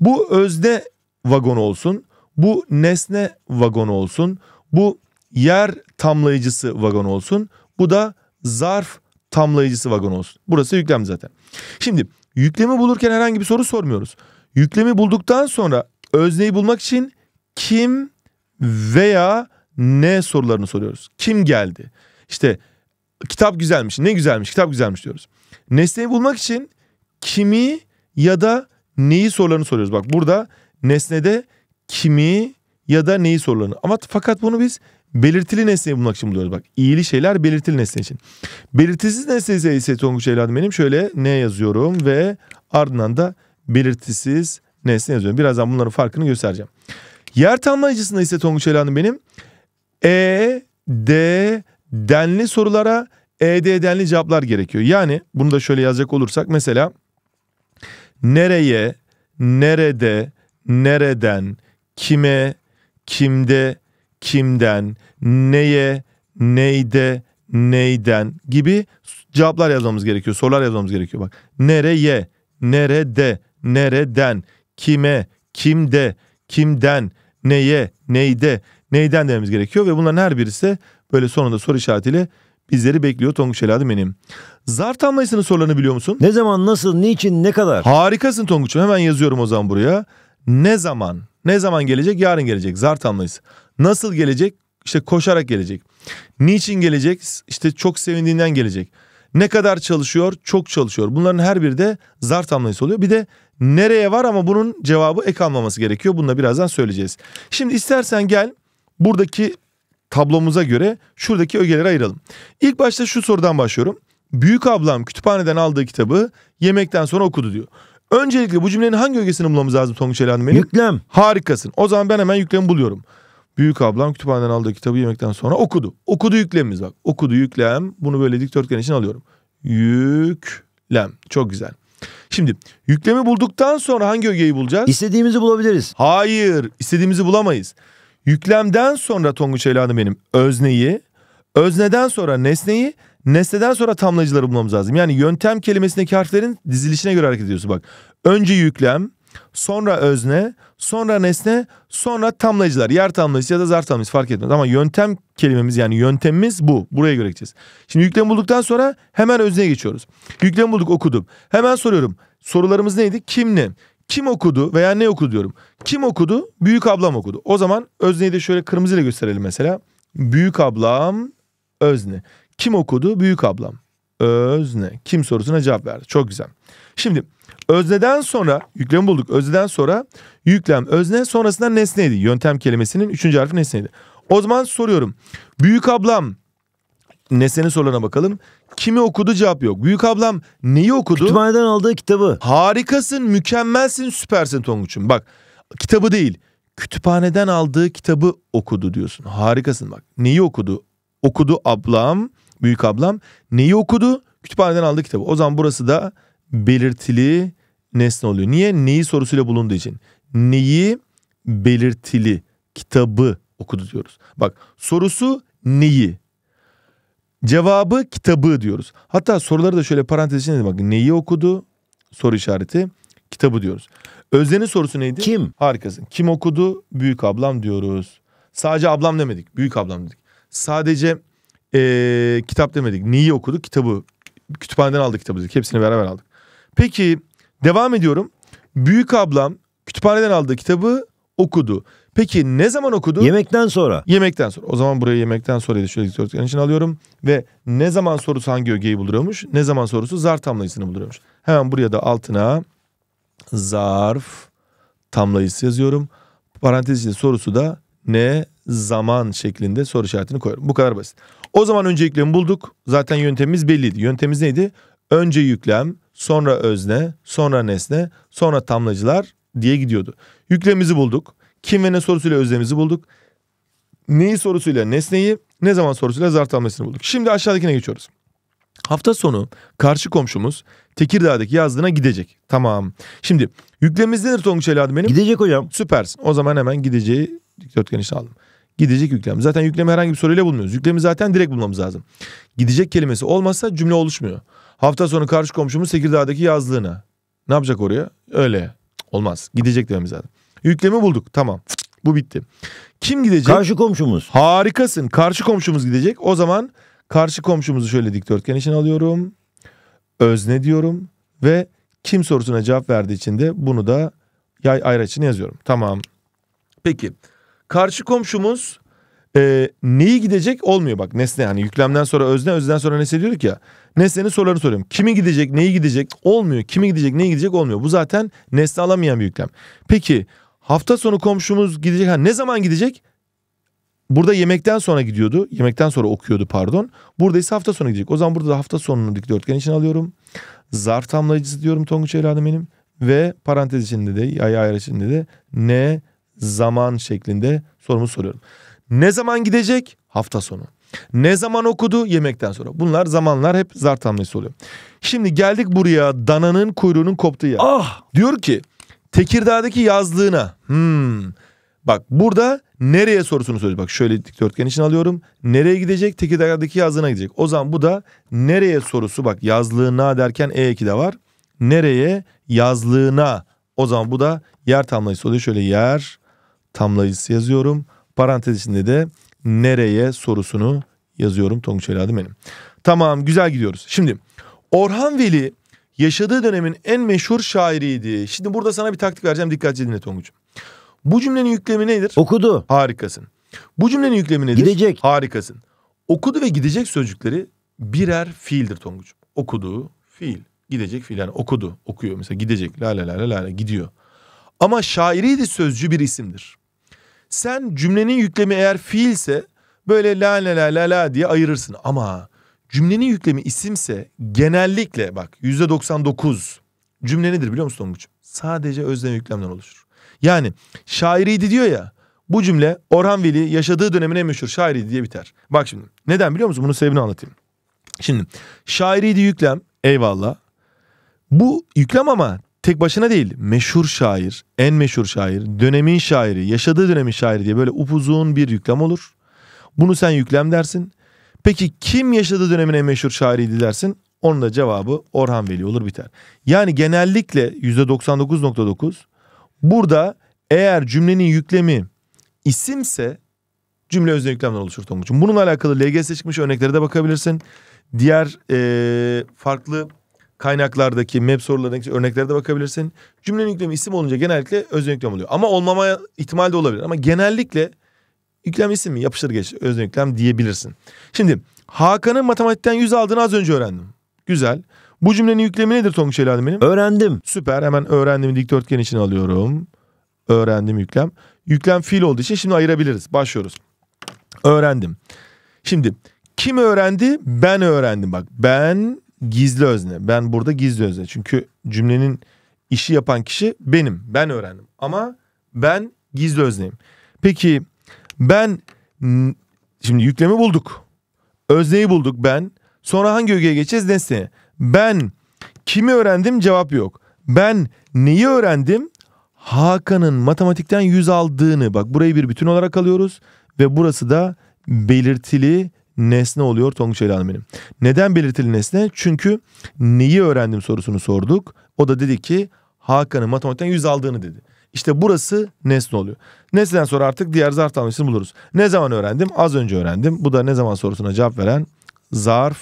Bu özne vagon olsun. Bu nesne vagon olsun. Bu yer tamlayıcısı vagon olsun. Bu da zarf tamlayıcısı vagon olsun. Burası yüklem zaten. Şimdi yüklemi bulurken herhangi bir soru sormuyoruz. Yüklemi bulduktan sonra özneyi bulmak için kim veya ne sorularını soruyoruz. Kim geldi? İşte kitap güzelmiş. Ne güzelmiş? Kitap güzelmiş diyoruz. Nesneyi bulmak için kimi ya da neyi sorularını soruyoruz. Bak burada nesnede kimi ya da neyi sorularını. Ama fakat bunu biz Belirtili nesneyi bulmak için buluyoruz bak. iyili şeyler belirtili nesne için. Belirtisiz nesne ise Tonguç evladım benim şöyle ne yazıyorum ve ardından da belirtisiz nesne yazıyorum. Birazdan bunların farkını göstereceğim. Yer tamlayıcısında ise Tonguç evladım benim E, D, denli sorulara E, D denli cevaplar gerekiyor. Yani bunu da şöyle yazacak olursak mesela nereye, nerede, nereden, kime, kimde, kimden, neye, neyde, neyden gibi cevaplar yazmamız gerekiyor. Sorular yazmamız gerekiyor. Bak nereye, nerede, nereden, kime, kimde, kimden, neye, neyde, neyden dememiz gerekiyor. Ve bunların her birisi böyle sonunda soru işaretiyle bizleri bekliyor Tonguç Eladım benim. Zar tamlayısının sorularını biliyor musun? Ne zaman, nasıl, niçin, ne kadar? Harikasın Tonguç'um hemen yazıyorum o zaman buraya. Ne zaman, ne zaman gelecek? Yarın gelecek zar tamlayısı. Nasıl gelecek? İşte koşarak gelecek. Niçin gelecek? İşte çok sevindiğinden gelecek. Ne kadar çalışıyor? Çok çalışıyor. Bunların her biri de zar tamlayısı oluyor. Bir de nereye var ama bunun cevabı ek almaması gerekiyor. Bunu da birazdan söyleyeceğiz. Şimdi istersen gel buradaki tablomuza göre şuradaki ögeleri ayıralım. İlk başta şu sorudan başlıyorum. Büyük ablam kütüphaneden aldığı kitabı yemekten sonra okudu diyor. Öncelikle bu cümlenin hangi ögesini bulmamız lazım Tonguç Elhan Yüklem. Harikasın. O zaman ben hemen yüklemi buluyorum. Büyük ablam kütüphaneden aldığı kitabı yemekten sonra okudu. Okudu yüklemimiz bak. Okudu yüklem. Bunu böyle dikdörtgen için alıyorum. Yüklem. Çok güzel. Şimdi yüklemi bulduktan sonra hangi ögeyi bulacağız? İstediğimizi bulabiliriz. Hayır. istediğimizi bulamayız. Yüklemden sonra Tonguç Hanım benim özneyi, özneden sonra nesneyi, nesneden sonra tamlayıcıları bulmamız lazım. Yani yöntem kelimesindeki harflerin dizilişine göre hareket ediyorsun bak. Önce yüklem, sonra özne, sonra nesne, sonra tamlayıcılar. Yer tamlayıcısı ya da zar tamlayıcısı fark etmez. Ama yöntem kelimemiz yani yöntemimiz bu. Buraya göre gideceğiz. Şimdi yüklem bulduktan sonra hemen özneye geçiyoruz. Yüklem bulduk okudum. Hemen soruyorum. Sorularımız neydi? Kim ne? Kim okudu veya ne okudu diyorum. Kim okudu? Büyük ablam okudu. O zaman özneyi de şöyle kırmızıyla gösterelim mesela. Büyük ablam özne. Kim okudu? Büyük ablam. Özne. Kim sorusuna cevap verdi. Çok güzel. Şimdi Özneden sonra yüklem bulduk. Özneden sonra yüklem özne sonrasında nesneydi. Yöntem kelimesinin üçüncü harfi nesneydi. O zaman soruyorum. Büyük ablam nesnenin sorularına bakalım. Kimi okudu cevap yok. Büyük ablam neyi okudu? Kütüphaneden aldığı kitabı. Harikasın, mükemmelsin, süpersin Tonguç'um. Bak kitabı değil. Kütüphaneden aldığı kitabı okudu diyorsun. Harikasın bak. Neyi okudu? Okudu ablam, büyük ablam. Neyi okudu? Kütüphaneden aldığı kitabı. O zaman burası da belirtili nesne oluyor. Niye? Neyi sorusuyla bulunduğu için. Neyi belirtili kitabı okudu diyoruz. Bak sorusu neyi? Cevabı kitabı diyoruz. Hatta soruları da şöyle parantez içinde bak neyi okudu? Soru işareti kitabı diyoruz. Özden'in sorusu neydi? Kim? Harikasın. Kim okudu? Büyük ablam diyoruz. Sadece ablam demedik. Büyük ablam dedik. Sadece ee, kitap demedik. Neyi okudu? Kitabı. Kütüphaneden aldık kitabı dedik. Hepsini beraber aldık. Peki devam ediyorum. Büyük ablam kütüphaneden aldığı kitabı okudu. Peki ne zaman okudu? Yemekten sonra. Yemekten sonra. O zaman buraya yemekten sonra Şöyle dikdörtgen için alıyorum. Ve ne zaman sorusu hangi ögeyi bulduruyormuş? Ne zaman sorusu zar tamlayısını bulduruyormuş. Hemen buraya da altına zarf tamlayısı yazıyorum. Parantez içinde sorusu da ne zaman şeklinde soru işaretini koyuyorum. Bu kadar basit. O zaman önce yüklemi bulduk. Zaten yöntemimiz belliydi. Yöntemimiz neydi? Önce yüklem, sonra özne, sonra nesne, sonra tamlacılar diye gidiyordu. Yüklemizi bulduk. Kim ve ne sorusuyla özlemizi bulduk. Neyi sorusuyla nesneyi, ne zaman sorusuyla zarf tamlasını bulduk. Şimdi aşağıdakine geçiyoruz. Hafta sonu karşı komşumuz Tekirdağ'daki yazdığına gidecek. Tamam. Şimdi yüklemizdedir Tonguç evladım benim. Gidecek hocam. Süpersin. O zaman hemen gideceği dikdörtgen içine aldım. Gidecek yüklem. Zaten yüklemi herhangi bir soruyla bulmuyoruz. Yüklemi zaten direkt bulmamız lazım. Gidecek kelimesi olmazsa cümle oluşmuyor. Hafta sonu karşı komşumuz Tekirdağ'daki yazlığına. Ne yapacak oraya? Öyle. Olmaz. Gidecek dememiz lazım. Yüklemi bulduk. Tamam. Bu bitti. Kim gidecek? Karşı komşumuz. Harikasın. Karşı komşumuz gidecek. O zaman karşı komşumuzu şöyle dikdörtgen içine alıyorum. Özne diyorum ve kim sorusuna cevap verdiği için de bunu da yay ayraçını yazıyorum. Tamam. Peki karşı komşumuz e, neyi gidecek olmuyor bak nesne yani yüklemden sonra özne özden sonra nesne diyorduk ya. Nesnenin sorularını soruyorum. Kimi gidecek neyi gidecek olmuyor. Kimi gidecek neyi gidecek olmuyor. Bu zaten nesne alamayan bir yüklem. Peki hafta sonu komşumuz gidecek. Ha, ne zaman gidecek? Burada yemekten sonra gidiyordu. Yemekten sonra okuyordu pardon. Burada ise hafta sonu gidecek. O zaman burada da hafta sonunu dikdörtgen için alıyorum. Zarf tamlayıcısı diyorum Tonguç evladım benim. Ve parantez içinde de yay ayar içinde de ne zaman şeklinde sorumu soruyorum. Ne zaman gidecek? Hafta sonu. Ne zaman okudu? Yemekten sonra. Bunlar zamanlar hep zar tamlesi oluyor. Şimdi geldik buraya dananın kuyruğunun koptuğu yer. Ah! Diyor ki Tekirdağ'daki yazlığına. Hmm. Bak burada nereye sorusunu soruyor. Bak şöyle dikdörtgen için alıyorum. Nereye gidecek? Tekirdağ'daki yazlığına gidecek. O zaman bu da nereye sorusu. Bak yazlığına derken E2 de var. Nereye? Yazlığına. O zaman bu da yer tamlayısı oluyor. Şöyle yer tamlayıcısı yazıyorum. Parantez içinde de nereye sorusunu yazıyorum Tonguç Eladım benim. Tamam güzel gidiyoruz. Şimdi Orhan Veli yaşadığı dönemin en meşhur şairiydi. Şimdi burada sana bir taktik vereceğim dikkatli dinle Tonguç. Bu cümlenin yüklemi nedir? Okudu. Harikasın. Bu cümlenin yüklemi nedir? Gidecek. Harikasın. Okudu ve gidecek sözcükleri birer fiildir Tonguç. Okudu, fiil. Gidecek fiil yani okudu, okuyor mesela gidecek la la la la la gidiyor. Ama şairiydi sözcü bir isimdir. Sen cümlenin yüklemi eğer fiilse böyle la la la la la diye ayırırsın. Ama cümlenin yüklemi isimse genellikle bak yüzde 99 cümle nedir biliyor musun Tonguç? Sadece özlem yüklemden oluşur. Yani şairiydi diyor ya bu cümle Orhan Veli yaşadığı dönemin en meşhur şairiydi diye biter. Bak şimdi neden biliyor musun? Bunun sebebini anlatayım. Şimdi şairiydi yüklem eyvallah. Bu yüklem ama tek başına değil meşhur şair, en meşhur şair, dönemin şairi, yaşadığı dönemin şairi diye böyle upuzun bir yüklem olur. Bunu sen yüklem dersin. Peki kim yaşadığı dönemin en meşhur şairiydi dersin? Onun da cevabı Orhan Veli olur biter. Yani genellikle %99.9 burada eğer cümlenin yüklemi isimse cümle özne yüklemden oluşur Tonguç'un. Bununla alakalı LGS çıkmış örneklere de bakabilirsin. Diğer ee, farklı kaynaklardaki, map sorularındaki örneklere de bakabilirsin. Cümlenin yüklemi isim olunca genellikle özne yüklem oluyor. Ama olmama ihtimal de olabilir. Ama genellikle yüklem isim mi? Yapışır geç. Özne yüklem diyebilirsin. Şimdi Hakan'ın matematikten 100 aldığını az önce öğrendim. Güzel. Bu cümlenin yüklemi nedir Tonguç Elhan'ım benim? Öğrendim. Süper. Hemen öğrendim dikdörtgen için alıyorum. Öğrendim yüklem. Yüklem fiil olduğu için şimdi ayırabiliriz. Başlıyoruz. Öğrendim. Şimdi kim öğrendi? Ben öğrendim bak. Ben gizli özne. Ben burada gizli özne. Çünkü cümlenin işi yapan kişi benim. Ben öğrendim. Ama ben gizli özneyim. Peki ben şimdi yüklemi bulduk. Özneyi bulduk ben. Sonra hangi ögeye geçeceğiz? Nesneye. Ben kimi öğrendim? Cevap yok. Ben neyi öğrendim? Hakan'ın matematikten yüz aldığını. Bak burayı bir bütün olarak alıyoruz. Ve burası da belirtili nesne oluyor Tonguç Ceylan benim. Neden belirtili nesne? Çünkü neyi öğrendim sorusunu sorduk. O da dedi ki Hakan'ın matematikten 100 aldığını dedi. İşte burası nesne oluyor. Nesneden sonra artık diğer zarf tanımlısını buluruz. Ne zaman öğrendim? Az önce öğrendim. Bu da ne zaman sorusuna cevap veren zarf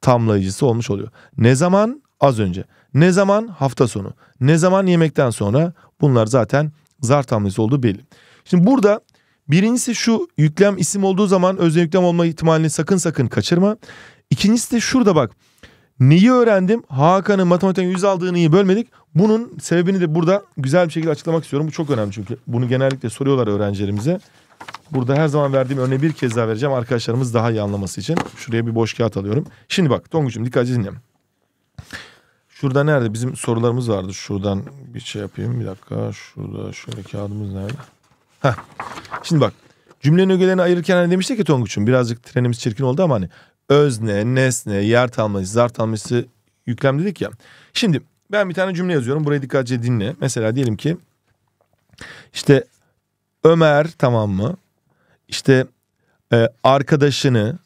tamlayıcısı olmuş oluyor. Ne zaman? Az önce. Ne zaman? Hafta sonu. Ne zaman? Yemekten sonra. Bunlar zaten zarf tamlayıcısı olduğu belli. Şimdi burada Birincisi şu yüklem isim olduğu zaman özne yüklem olma ihtimalini sakın sakın kaçırma. İkincisi de şurada bak. Neyi öğrendim? Hakan'ın matematikten 100 aldığını iyi bölmedik. Bunun sebebini de burada güzel bir şekilde açıklamak istiyorum. Bu çok önemli çünkü bunu genellikle soruyorlar öğrencilerimize. Burada her zaman verdiğim örneği bir kez daha vereceğim arkadaşlarımız daha iyi anlaması için. Şuraya bir boş kağıt alıyorum. Şimdi bak Tonguç'um dikkatli dinle. Şurada nerede? Bizim sorularımız vardı. Şuradan bir şey yapayım. Bir dakika. Şurada şöyle kağıdımız nerede? Heh. Şimdi bak cümlenin ögelerini ayırırken hani demiştik ki Tonguç'un birazcık trenimiz çirkin oldu ama hani özne, nesne, yer tanımlaması, zar tanımlaması yüklem dedik ya. Şimdi ben bir tane cümle yazıyorum. Burayı dikkatlice dinle. Mesela diyelim ki işte Ömer tamam mı? İşte e, arkadaşını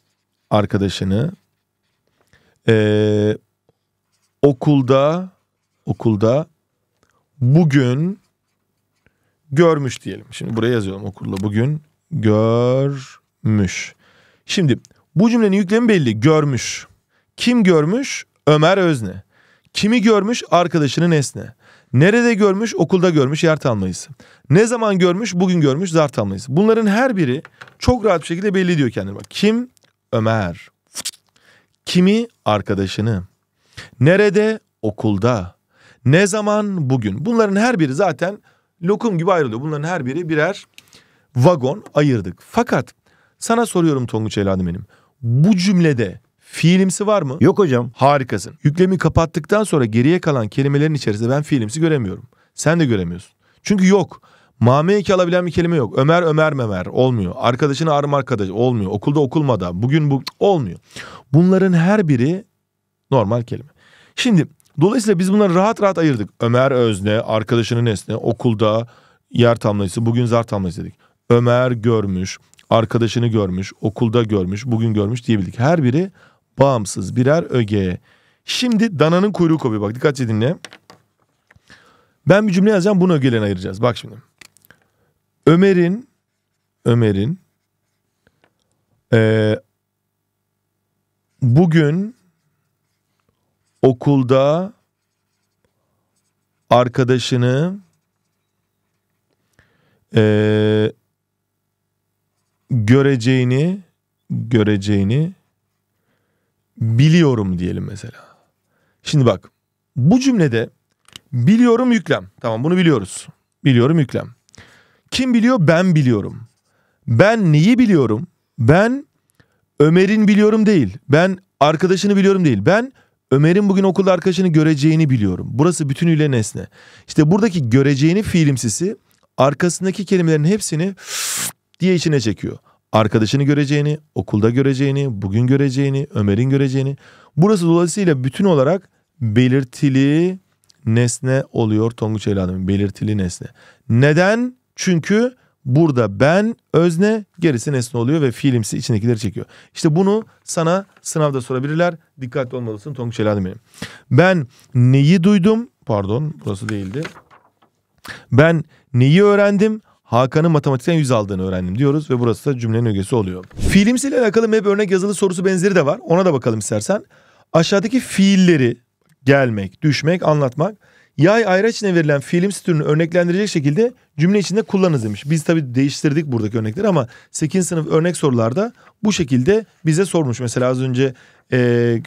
arkadaşını e, okulda okulda bugün görmüş diyelim. Şimdi buraya yazıyorum okurla bugün görmüş. Şimdi bu cümlenin yüklemi belli görmüş. Kim görmüş? Ömer Özne. Kimi görmüş? Arkadaşının Esne. Nerede görmüş? Okulda görmüş yer tanımlayısı. Ne zaman görmüş? Bugün görmüş zar tanımlayısı. Bunların her biri çok rahat bir şekilde belli diyor kendini. Bak kim? Ömer. Kimi? Arkadaşını. Nerede? Okulda. Ne zaman? Bugün. Bunların her biri zaten lokum gibi ayrılıyor. Bunların her biri birer vagon ayırdık. Fakat sana soruyorum Tonguç evladım benim. Bu cümlede fiilimsi var mı? Yok hocam. Harikasın. Yüklemi kapattıktan sonra geriye kalan kelimelerin içerisinde ben fiilimsi göremiyorum. Sen de göremiyorsun. Çünkü yok. Mame iki alabilen bir kelime yok. Ömer Ömer Memer olmuyor. Arkadaşını arım arkadaş olmuyor. Okulda okulmada. Bugün bu olmuyor. Bunların her biri normal kelime. Şimdi Dolayısıyla biz bunları rahat rahat ayırdık. Ömer özne, arkadaşının nesne, okulda yer tamlayısı, bugün zar tamlayısı dedik. Ömer görmüş, arkadaşını görmüş, okulda görmüş, bugün görmüş diyebildik. Her biri bağımsız birer öge. Şimdi dananın kuyruğu kopuyor. Bak dikkatli dinle. Ben bir cümle yazacağım bunu ögelerini ayıracağız. Bak şimdi. Ömer'in Ömer'in ee, bugün okulda arkadaşını e, göreceğini göreceğini biliyorum diyelim mesela. Şimdi bak bu cümlede biliyorum yüklem. Tamam bunu biliyoruz. Biliyorum yüklem. Kim biliyor? Ben biliyorum. Ben neyi biliyorum? Ben Ömer'in biliyorum değil. Ben arkadaşını biliyorum değil. Ben Ömer'in bugün okulda arkadaşını göreceğini biliyorum. Burası bütünüyle nesne. İşte buradaki göreceğini fiilimsisi arkasındaki kelimelerin hepsini diye içine çekiyor. Arkadaşını göreceğini, okulda göreceğini, bugün göreceğini, Ömer'in göreceğini. Burası dolayısıyla bütün olarak belirtili nesne oluyor Tonguç Eladım Belirtili nesne. Neden? Çünkü Burada ben özne gerisi nesne oluyor ve fiilimsi içindekileri çekiyor. İşte bunu sana sınavda sorabilirler. Dikkatli olmalısın Tonguç Şelhadim benim. Ben neyi duydum? Pardon burası değildi. Ben neyi öğrendim? Hakan'ın matematikten 100 aldığını öğrendim diyoruz ve burası da cümlenin ögesi oluyor. Fiilimsiyle alakalı hep örnek yazılı sorusu benzeri de var. Ona da bakalım istersen. Aşağıdaki fiilleri gelmek, düşmek, anlatmak Yay ayraçına verilen film türünü örneklendirecek şekilde cümle içinde kullanınız demiş. Biz tabii değiştirdik buradaki örnekleri ama 8. sınıf örnek sorularda bu şekilde bize sormuş. Mesela az önce e,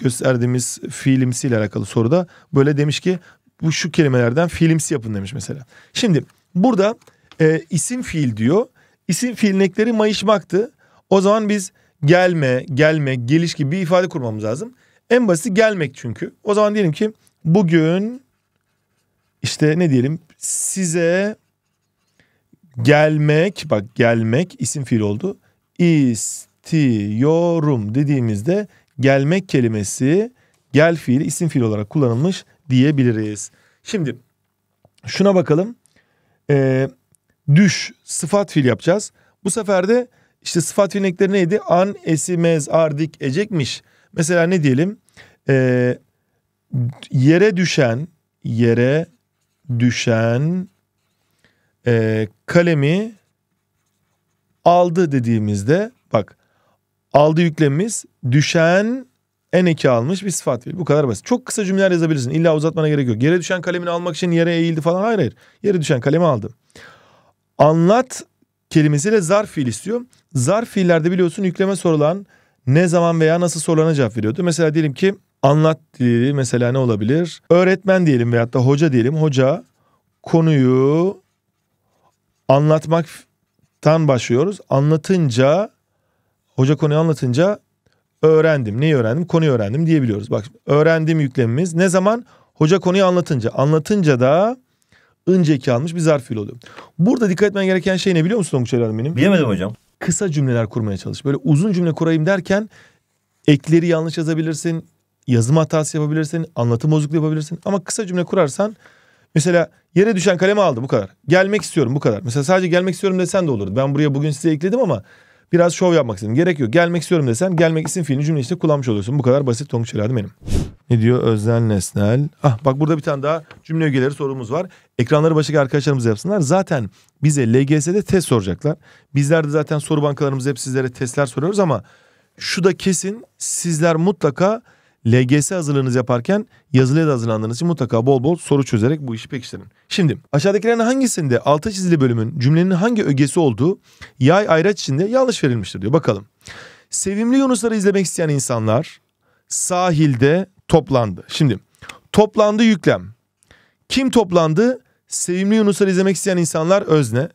gösterdiğimiz filmsi ile alakalı soruda böyle demiş ki bu şu kelimelerden filmsi yapın demiş mesela. Şimdi burada e, isim fiil diyor. İsim fiilnekleri nekleri mayışmaktı. O zaman biz gelme, gelme, geliş gibi bir ifade kurmamız lazım. En basiti gelmek çünkü. O zaman diyelim ki bugün işte ne diyelim size gelmek bak gelmek isim fiil oldu. İstiyorum dediğimizde gelmek kelimesi gel fiili isim fiil olarak kullanılmış diyebiliriz. Şimdi şuna bakalım. Ee, düş sıfat fiil yapacağız. Bu sefer de işte sıfat fiilin neydi? An, esimez, ardik, ecekmiş. Mesela ne diyelim? Ee, yere düşen, yere düşen e, kalemi aldı dediğimizde bak aldı yüklemimiz düşen en eki almış bir sıfat fiil. Bu kadar basit. Çok kısa cümleler yazabilirsin. İlla uzatmana gerek yok. Yere düşen kalemini almak için yere eğildi falan. Hayır hayır. Yere düşen kalemi aldı. Anlat kelimesiyle zarf fiil istiyor. Zarf fiillerde biliyorsun yükleme sorulan ne zaman veya nasıl sorulana cevap veriyordu. Mesela diyelim ki anlat dili mesela ne olabilir? Öğretmen diyelim veyahut da hoca diyelim. Hoca konuyu anlatmaktan başlıyoruz. Anlatınca hoca konuyu anlatınca öğrendim. Neyi öğrendim? Konuyu öğrendim diyebiliyoruz. Bak öğrendim yüklemimiz ne zaman? Hoca konuyu anlatınca. Anlatınca da önceki almış bir zarf fiil oluyor. Burada dikkat etmen gereken şey ne biliyor musun Tonguç Hanım benim? Bilemedim hocam. Kısa cümleler kurmaya çalış. Böyle uzun cümle kurayım derken ekleri yanlış yazabilirsin yazım hatası yapabilirsin, anlatım bozukluğu yapabilirsin ama kısa cümle kurarsan mesela yere düşen kalemi aldı bu kadar. Gelmek istiyorum bu kadar. Mesela sadece gelmek istiyorum desen de olurdu. Ben buraya bugün size ekledim ama biraz şov yapmak istedim. Gerek yok. Gelmek istiyorum desen gelmek isim fiilini cümle içinde kullanmış oluyorsun. Bu kadar basit tonguç herhalde benim. Ne diyor Özden Nesnel? Ah bak burada bir tane daha cümle ögeleri sorumuz var. Ekranları başka arkadaşlarımız yapsınlar. Zaten bize LGS'de test soracaklar. Bizler de zaten soru bankalarımız hep sizlere testler soruyoruz ama şu da kesin sizler mutlaka LGS hazırlığınız yaparken yazılıya da hazırlandığınız için mutlaka bol bol soru çözerek bu işi pekiştirin. Şimdi aşağıdakilerin hangisinde altı çizili bölümün cümlenin hangi ögesi olduğu yay ayraç içinde yanlış verilmiştir diyor. Bakalım. Sevimli Yunusları izlemek isteyen insanlar sahilde toplandı. Şimdi toplandı yüklem. Kim toplandı? Sevimli Yunusları izlemek isteyen insanlar özne.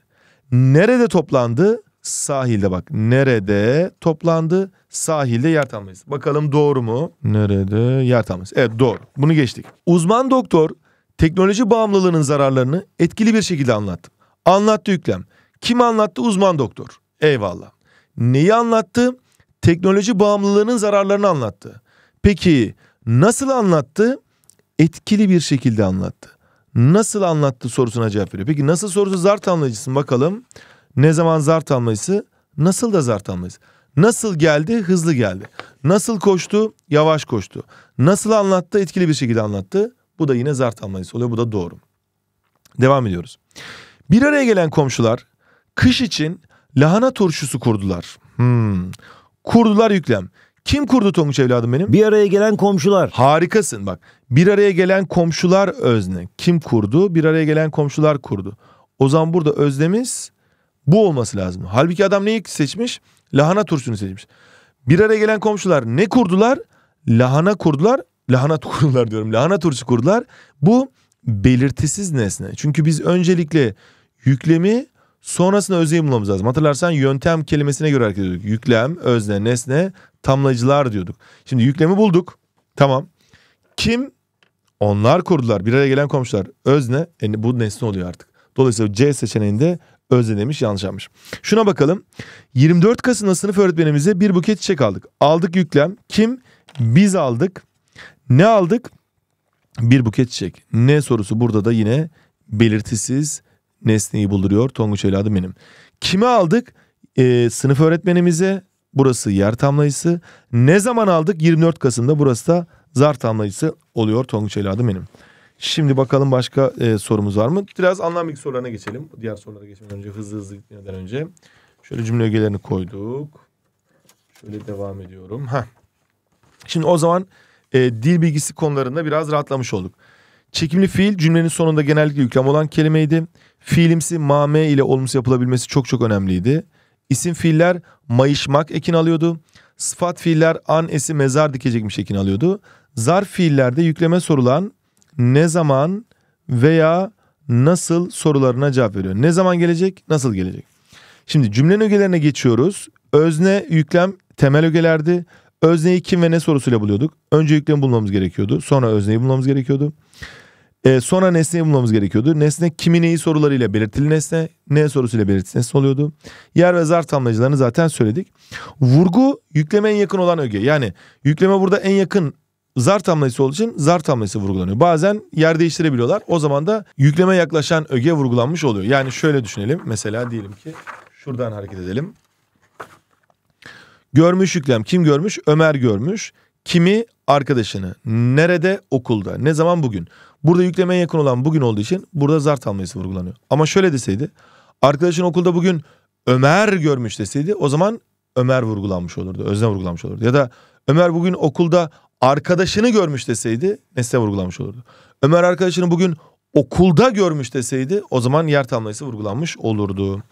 Nerede toplandı? sahilde bak. Nerede toplandı? Sahilde yer tanımlayız. Bakalım doğru mu? Nerede yer tanımlayız? Evet doğru. Bunu geçtik. Uzman doktor teknoloji bağımlılığının zararlarını etkili bir şekilde anlattı. Anlattı yüklem. Kim anlattı? Uzman doktor. Eyvallah. Neyi anlattı? Teknoloji bağımlılığının zararlarını anlattı. Peki nasıl anlattı? Etkili bir şekilde anlattı. Nasıl anlattı sorusuna cevap veriyor. Peki nasıl sorusu zar tanımlayıcısın bakalım. Bakalım. Ne zaman zar tamlayısı? Nasıl da zar tamlayısı. Nasıl geldi? Hızlı geldi. Nasıl koştu? Yavaş koştu. Nasıl anlattı? Etkili bir şekilde anlattı. Bu da yine zar tamlayısı oluyor. Bu da doğru. Devam ediyoruz. Bir araya gelen komşular kış için lahana turşusu kurdular. Hmm. Kurdular yüklem. Kim kurdu Tonguç evladım benim? Bir araya gelen komşular. Harikasın bak. Bir araya gelen komşular özne. Kim kurdu? Bir araya gelen komşular kurdu. O zaman burada özlemiz. Bu olması lazım. Halbuki adam neyi seçmiş? Lahana turşunu seçmiş. Bir araya gelen komşular ne kurdular? Lahana kurdular. Lahana kurdular diyorum. Lahana turşu kurdular. Bu belirtisiz nesne. Çünkü biz öncelikle yüklemi sonrasında özneyi bulmamız lazım. Hatırlarsan yöntem kelimesine göre hareket ediyorduk. Yüklem, özne, nesne, tamlacılar diyorduk. Şimdi yüklemi bulduk. Tamam. Kim? Onlar kurdular. Bir araya gelen komşular. Özne, yani e, bu nesne oluyor artık. Dolayısıyla C seçeneğinde Özde yanlış almış. Şuna bakalım. 24 Kasım'da sınıf öğretmenimize bir buket çiçek aldık. Aldık yüklem. Kim? Biz aldık. Ne aldık? Bir buket çiçek. Ne sorusu burada da yine belirtisiz nesneyi bulduruyor. Tonguç evladım benim. Kime aldık? Ee, sınıf öğretmenimize. Burası yer tamlayısı. Ne zaman aldık? 24 Kasım'da burası da zar tamlayısı oluyor Tonguç evladım benim. Şimdi bakalım başka e, sorumuz var mı? Biraz anlam bilgi sorularına geçelim. Diğer sorulara geçmeden önce hızlı hızlı gitmeden önce. Şöyle cümle ögelerini koyduk. Şöyle devam ediyorum. Heh. Şimdi o zaman e, dil bilgisi konularında biraz rahatlamış olduk. Çekimli fiil cümlenin sonunda genellikle yüklem olan kelimeydi. Fiilimsi mame ile olumsuz yapılabilmesi çok çok önemliydi. İsim fiiller mayışmak ekin alıyordu. Sıfat fiiller an esi mezar dikecekmiş ekin alıyordu. Zarf fiillerde yükleme sorulan ne zaman veya nasıl sorularına cevap veriyor. Ne zaman gelecek, nasıl gelecek. Şimdi cümle ögelerine geçiyoruz. Özne, yüklem temel ögelerdi. Özneyi kim ve ne sorusuyla buluyorduk. Önce yüklemi bulmamız gerekiyordu. Sonra özneyi bulmamız gerekiyordu. E, sonra nesneyi bulmamız gerekiyordu. Nesne kimi neyi sorularıyla belirtili nesne, ne sorusuyla belirtili nesne oluyordu. Yer ve zar tamlayıcılarını zaten söyledik. Vurgu yükleme en yakın olan öge. Yani yükleme burada en yakın zart hamlesi olduğu için zart hamlesi vurgulanıyor. Bazen yer değiştirebiliyorlar. O zaman da yükleme yaklaşan öge vurgulanmış oluyor. Yani şöyle düşünelim. Mesela diyelim ki şuradan hareket edelim. Görmüş yüklem. Kim görmüş? Ömer görmüş. Kimi? Arkadaşını. Nerede? Okulda. Ne zaman? Bugün. Burada yüklemeye yakın olan bugün olduğu için burada zart hamlesi vurgulanıyor. Ama şöyle deseydi. Arkadaşın okulda bugün Ömer görmüş deseydi o zaman Ömer vurgulanmış olurdu. Özne vurgulanmış olurdu. Ya da Ömer bugün okulda arkadaşını görmüş deseydi nesne vurgulanmış olurdu. Ömer arkadaşını bugün okulda görmüş deseydi o zaman yer tamlayısı vurgulanmış olurdu.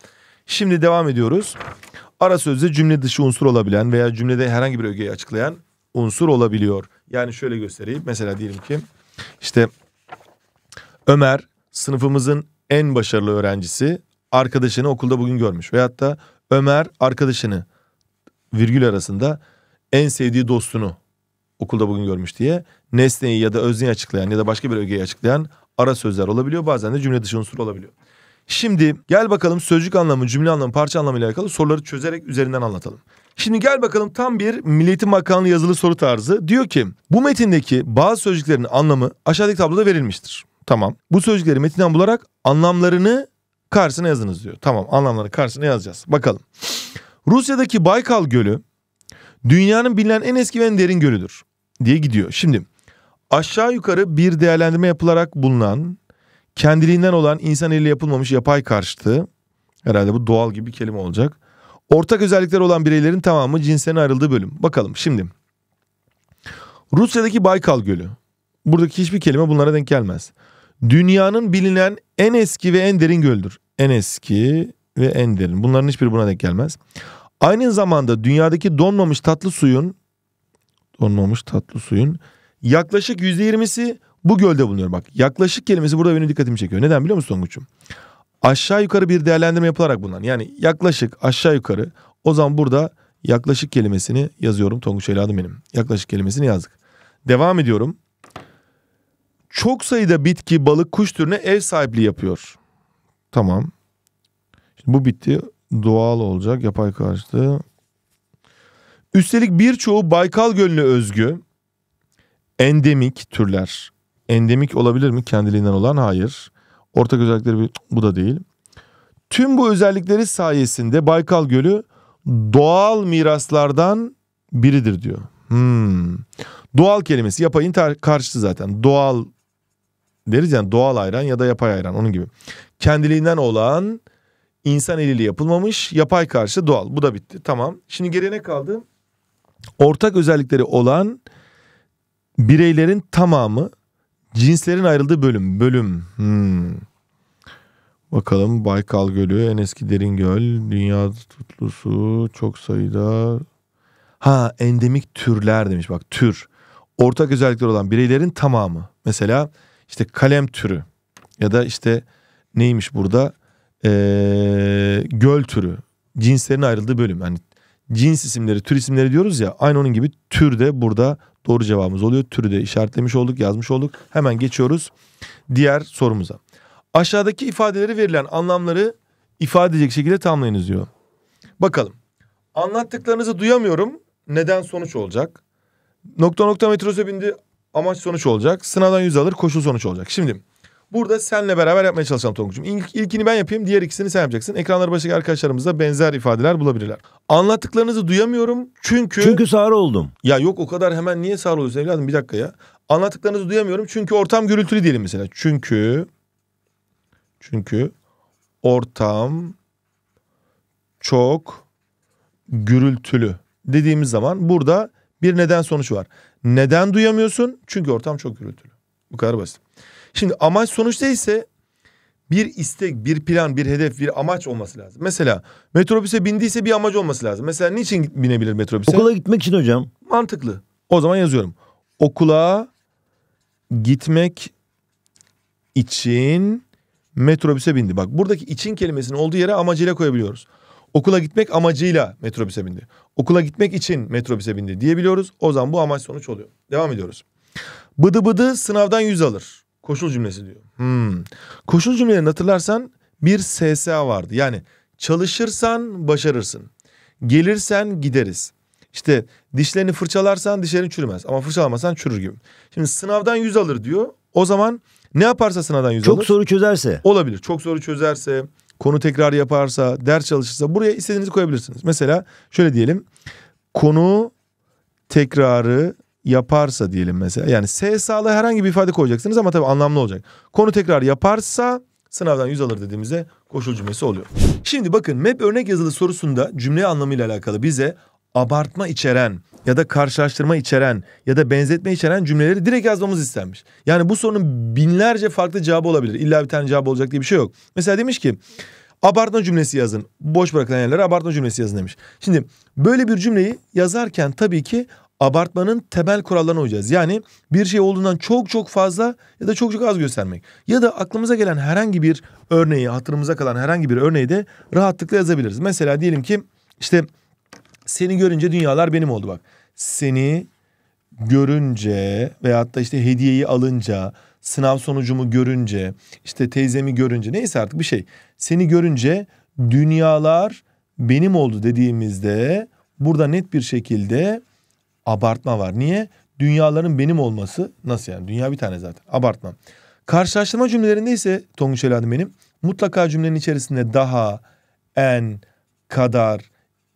Şimdi devam ediyoruz. Ara sözde cümle dışı unsur olabilen veya cümlede herhangi bir ögeyi açıklayan unsur olabiliyor. Yani şöyle göstereyim. Mesela diyelim ki işte Ömer sınıfımızın en başarılı öğrencisi arkadaşını okulda bugün görmüş. Veyahut da Ömer arkadaşını virgül arasında en sevdiği dostunu okulda bugün görmüş diye nesneyi ya da özneyi açıklayan ya da başka bir ögeyi açıklayan ara sözler olabiliyor. Bazen de cümle dışı unsur olabiliyor. Şimdi gel bakalım sözcük anlamı, cümle anlamı, parça anlamı ile alakalı soruları çözerek üzerinden anlatalım. Şimdi gel bakalım tam bir Milli Eğitim Bakanlığı yazılı soru tarzı. Diyor ki bu metindeki bazı sözcüklerin anlamı aşağıdaki tabloda verilmiştir. Tamam. Bu sözcükleri metinden bularak anlamlarını karşısına yazınız diyor. Tamam anlamlarını karşısına yazacağız. Bakalım. Rusya'daki Baykal Gölü Dünyanın bilinen en eski ve en derin gölüdür diye gidiyor. Şimdi aşağı yukarı bir değerlendirme yapılarak bulunan kendiliğinden olan insan eliyle yapılmamış yapay karşıtı herhalde bu doğal gibi bir kelime olacak. Ortak özellikler olan bireylerin tamamı cinslerine ayrıldığı bölüm. Bakalım şimdi. Rusya'daki Baykal Gölü. Buradaki hiçbir kelime bunlara denk gelmez. Dünyanın bilinen en eski ve en derin göldür. En eski ve en derin. Bunların hiçbiri buna denk gelmez. Aynı zamanda dünyadaki donmamış tatlı suyun donmamış tatlı suyun yaklaşık %20'si bu gölde bulunuyor. Bak yaklaşık kelimesi burada benim dikkatimi çekiyor. Neden biliyor musun Tonguç'um? Aşağı yukarı bir değerlendirme yapılarak bundan. Yani yaklaşık aşağı yukarı o zaman burada yaklaşık kelimesini yazıyorum Tonguç evladım benim. Yaklaşık kelimesini yazdık. Devam ediyorum. Çok sayıda bitki, balık, kuş türüne ev sahipliği yapıyor. Tamam. Şimdi bu bitti doğal olacak. Yapay karşıtı. Üstelik birçoğu Baykal Gölü'ne özgü endemik türler. Endemik olabilir mi kendiliğinden olan? Hayır. Ortak özellikleri bir, bu da değil. Tüm bu özellikleri sayesinde Baykal Gölü doğal miraslardan biridir diyor. Hmm. Doğal kelimesi yapayın karşıtı zaten. Doğal deriz yani doğal ayran ya da yapay ayran onun gibi. Kendiliğinden olan insan eliyle yapılmamış, yapay karşı doğal. Bu da bitti. Tamam. Şimdi geriye ne kaldı? Ortak özellikleri olan bireylerin tamamı cinslerin ayrıldığı bölüm. Bölüm. Hmm. Bakalım Baykal Gölü en eski derin göl. Dünya tutlusu çok sayıda. Ha endemik türler demiş bak tür. Ortak özellikleri olan bireylerin tamamı. Mesela işte kalem türü ya da işte neymiş burada? ee, göl türü cinslerin ayrıldığı bölüm. Yani cins isimleri, tür isimleri diyoruz ya aynı onun gibi tür de burada doğru cevabımız oluyor. Türü de işaretlemiş olduk, yazmış olduk. Hemen geçiyoruz diğer sorumuza. Aşağıdaki ifadeleri verilen anlamları ifade edecek şekilde tamamlayınız diyor. Bakalım. Anlattıklarınızı duyamıyorum. Neden sonuç olacak? Nokta nokta metrosu bindi. Amaç sonuç olacak. Sınavdan yüz alır. Koşul sonuç olacak. Şimdi Burada senle beraber yapmaya çalışalım Tonguç'um. İlk, ilkini ben yapayım, diğer ikisini sen yapacaksın. Ekranları başka arkadaşlarımızda benzer ifadeler bulabilirler. Anlattıklarınızı duyamıyorum çünkü... Çünkü sağır oldum. Ya yok o kadar hemen niye sağır oluyorsun evladım bir dakika ya. Anlattıklarınızı duyamıyorum çünkü ortam gürültülü diyelim mesela. Çünkü... Çünkü ortam çok gürültülü dediğimiz zaman burada bir neden sonuç var. Neden duyamıyorsun? Çünkü ortam çok gürültülü. Bu kadar basit. Şimdi amaç sonuçta ise bir istek, bir plan, bir hedef, bir amaç olması lazım. Mesela metrobüse bindiyse bir amaç olması lazım. Mesela niçin binebilir metrobüse? Okula gitmek için hocam. Mantıklı. O zaman yazıyorum. Okula gitmek için metrobüse bindi. Bak buradaki için kelimesinin olduğu yere amacıyla koyabiliyoruz. Okula gitmek amacıyla metrobüse bindi. Okula gitmek için metrobüse bindi diyebiliyoruz. O zaman bu amaç sonuç oluyor. Devam ediyoruz. Bıdı bıdı sınavdan yüz alır koşul cümlesi diyor. Hmm. Koşul cümlelerini hatırlarsan bir SSA vardı. Yani çalışırsan başarırsın. Gelirsen gideriz. İşte dişlerini fırçalarsan dişlerin çürümez ama fırçalamazsan çürür gibi. Şimdi sınavdan 100 alır diyor. O zaman ne yaparsa sınavdan 100 çok alır. Çok soru çözerse. Olabilir. Çok soru çözerse, konu tekrar yaparsa, ders çalışırsa buraya istediğinizi koyabilirsiniz. Mesela şöyle diyelim. Konu tekrarı yaparsa diyelim mesela. Yani SSA'lı herhangi bir ifade koyacaksınız ama tabii anlamlı olacak. Konu tekrar yaparsa sınavdan 100 alır dediğimizde koşul cümlesi oluyor. Şimdi bakın map örnek yazılı sorusunda cümle anlamıyla alakalı bize abartma içeren ya da karşılaştırma içeren ya da benzetme içeren cümleleri direkt yazmamız istenmiş. Yani bu sorunun binlerce farklı cevabı olabilir. İlla bir tane cevap olacak diye bir şey yok. Mesela demiş ki abartma cümlesi yazın. Boş bırakılan yerlere abartma cümlesi yazın demiş. Şimdi böyle bir cümleyi yazarken tabii ki abartmanın temel kurallarına uyacağız. Yani bir şey olduğundan çok çok fazla ya da çok çok az göstermek. Ya da aklımıza gelen herhangi bir örneği, hatırımıza kalan herhangi bir örneği de rahatlıkla yazabiliriz. Mesela diyelim ki işte seni görünce dünyalar benim oldu bak. Seni görünce veyahut da işte hediyeyi alınca, sınav sonucumu görünce, işte teyzemi görünce neyse artık bir şey. Seni görünce dünyalar benim oldu dediğimizde burada net bir şekilde abartma var. Niye? Dünyaların benim olması nasıl yani? Dünya bir tane zaten. Abartma. Karşılaştırma cümlelerinde ise Tonguç Elhan'ım benim mutlaka cümlenin içerisinde daha, en, kadar,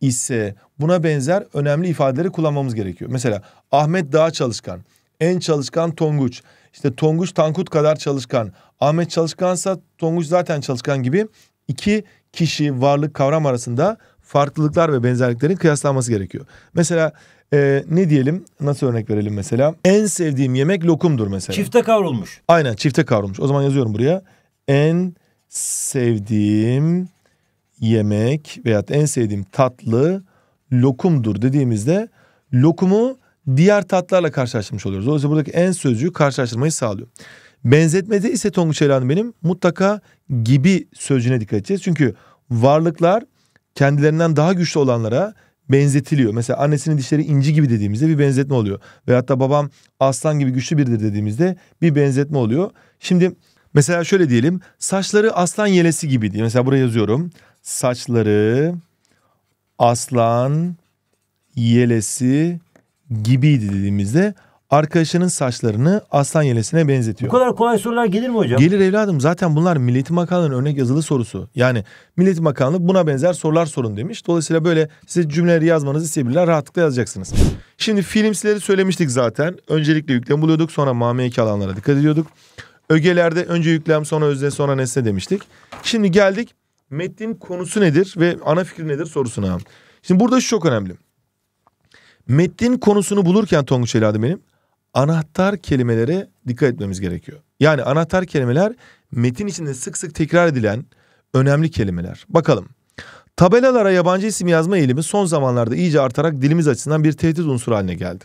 ise buna benzer önemli ifadeleri kullanmamız gerekiyor. Mesela Ahmet daha çalışkan, en çalışkan Tonguç, işte Tonguç Tankut kadar çalışkan, Ahmet çalışkansa Tonguç zaten çalışkan gibi iki kişi varlık kavram arasında farklılıklar ve benzerliklerin kıyaslanması gerekiyor. Mesela ee, ne diyelim? Nasıl örnek verelim mesela? En sevdiğim yemek lokumdur mesela. Çifte kavrulmuş. Aynen çifte kavrulmuş. O zaman yazıyorum buraya. En sevdiğim yemek veyahut en sevdiğim tatlı lokumdur dediğimizde lokumu diğer tatlarla karşılaştırmış oluyoruz. Dolayısıyla buradaki en sözcüğü karşılaştırmayı sağlıyor. Benzetmede ise Tonguç Ceylan benim mutlaka gibi sözcüğüne dikkat edeceğiz. Çünkü varlıklar kendilerinden daha güçlü olanlara benzetiliyor. Mesela annesinin dişleri inci gibi dediğimizde bir benzetme oluyor. Veyahut da babam aslan gibi güçlü biridir dediğimizde bir benzetme oluyor. Şimdi mesela şöyle diyelim. Saçları aslan yelesi gibi diye. Mesela buraya yazıyorum. Saçları aslan yelesi gibiydi dediğimizde arkadaşının saçlarını aslan yelesine benzetiyor. Bu kadar kolay sorular gelir mi hocam? Gelir evladım. Zaten bunlar Millet Bakanlığı'nın örnek yazılı sorusu. Yani Millet Bakanlığı buna benzer sorular sorun demiş. Dolayısıyla böyle size cümleleri yazmanızı isteyebilirler. Rahatlıkla yazacaksınız. Şimdi filmsileri söylemiştik zaten. Öncelikle yüklem buluyorduk. Sonra MAM2 alanlara dikkat ediyorduk. Ögelerde önce yüklem sonra özne sonra nesne demiştik. Şimdi geldik metnin konusu nedir ve ana fikri nedir sorusuna. Şimdi burada şu çok önemli. Metnin konusunu bulurken Tonguç Eladı benim anahtar kelimelere dikkat etmemiz gerekiyor. Yani anahtar kelimeler metin içinde sık sık tekrar edilen önemli kelimeler. Bakalım. Tabelalara yabancı isim yazma eğilimi son zamanlarda iyice artarak dilimiz açısından bir tehdit unsuru haline geldi.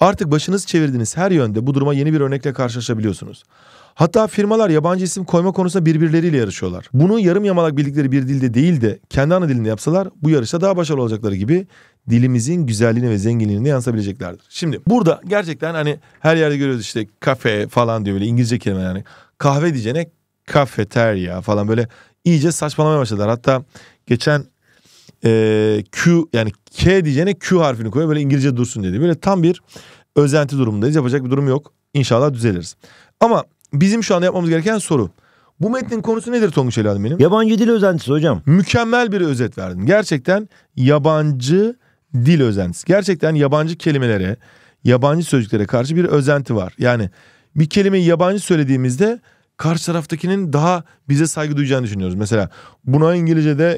Artık başınız çevirdiğiniz her yönde bu duruma yeni bir örnekle karşılaşabiliyorsunuz. Hatta firmalar yabancı isim koyma konusunda birbirleriyle yarışıyorlar. Bunu yarım yamalak bildikleri bir dilde değil de kendi ana dilinde yapsalar bu yarışta daha başarılı olacakları gibi dilimizin güzelliğini ve zenginliğini yansıtabileceklerdir. Şimdi burada gerçekten hani her yerde görüyoruz işte kafe falan diyor böyle İngilizce kelime yani. Kahve diyeceğine kafeterya falan böyle iyice saçmalamaya başladılar. Hatta geçen e, Q yani K diyeceğine Q harfini koyuyor böyle İngilizce dursun dedi. Böyle tam bir özenti durumundayız. Yapacak bir durum yok. İnşallah düzeliriz. Ama bizim şu anda yapmamız gereken soru. Bu metnin konusu nedir Tonguç Eli benim? Yabancı dil özentisi hocam. Mükemmel bir özet verdin. Gerçekten yabancı dil özentisi. Gerçekten yabancı kelimelere, yabancı sözcüklere karşı bir özenti var. Yani bir kelimeyi yabancı söylediğimizde karşı taraftakinin daha bize saygı duyacağını düşünüyoruz. Mesela buna İngilizce'de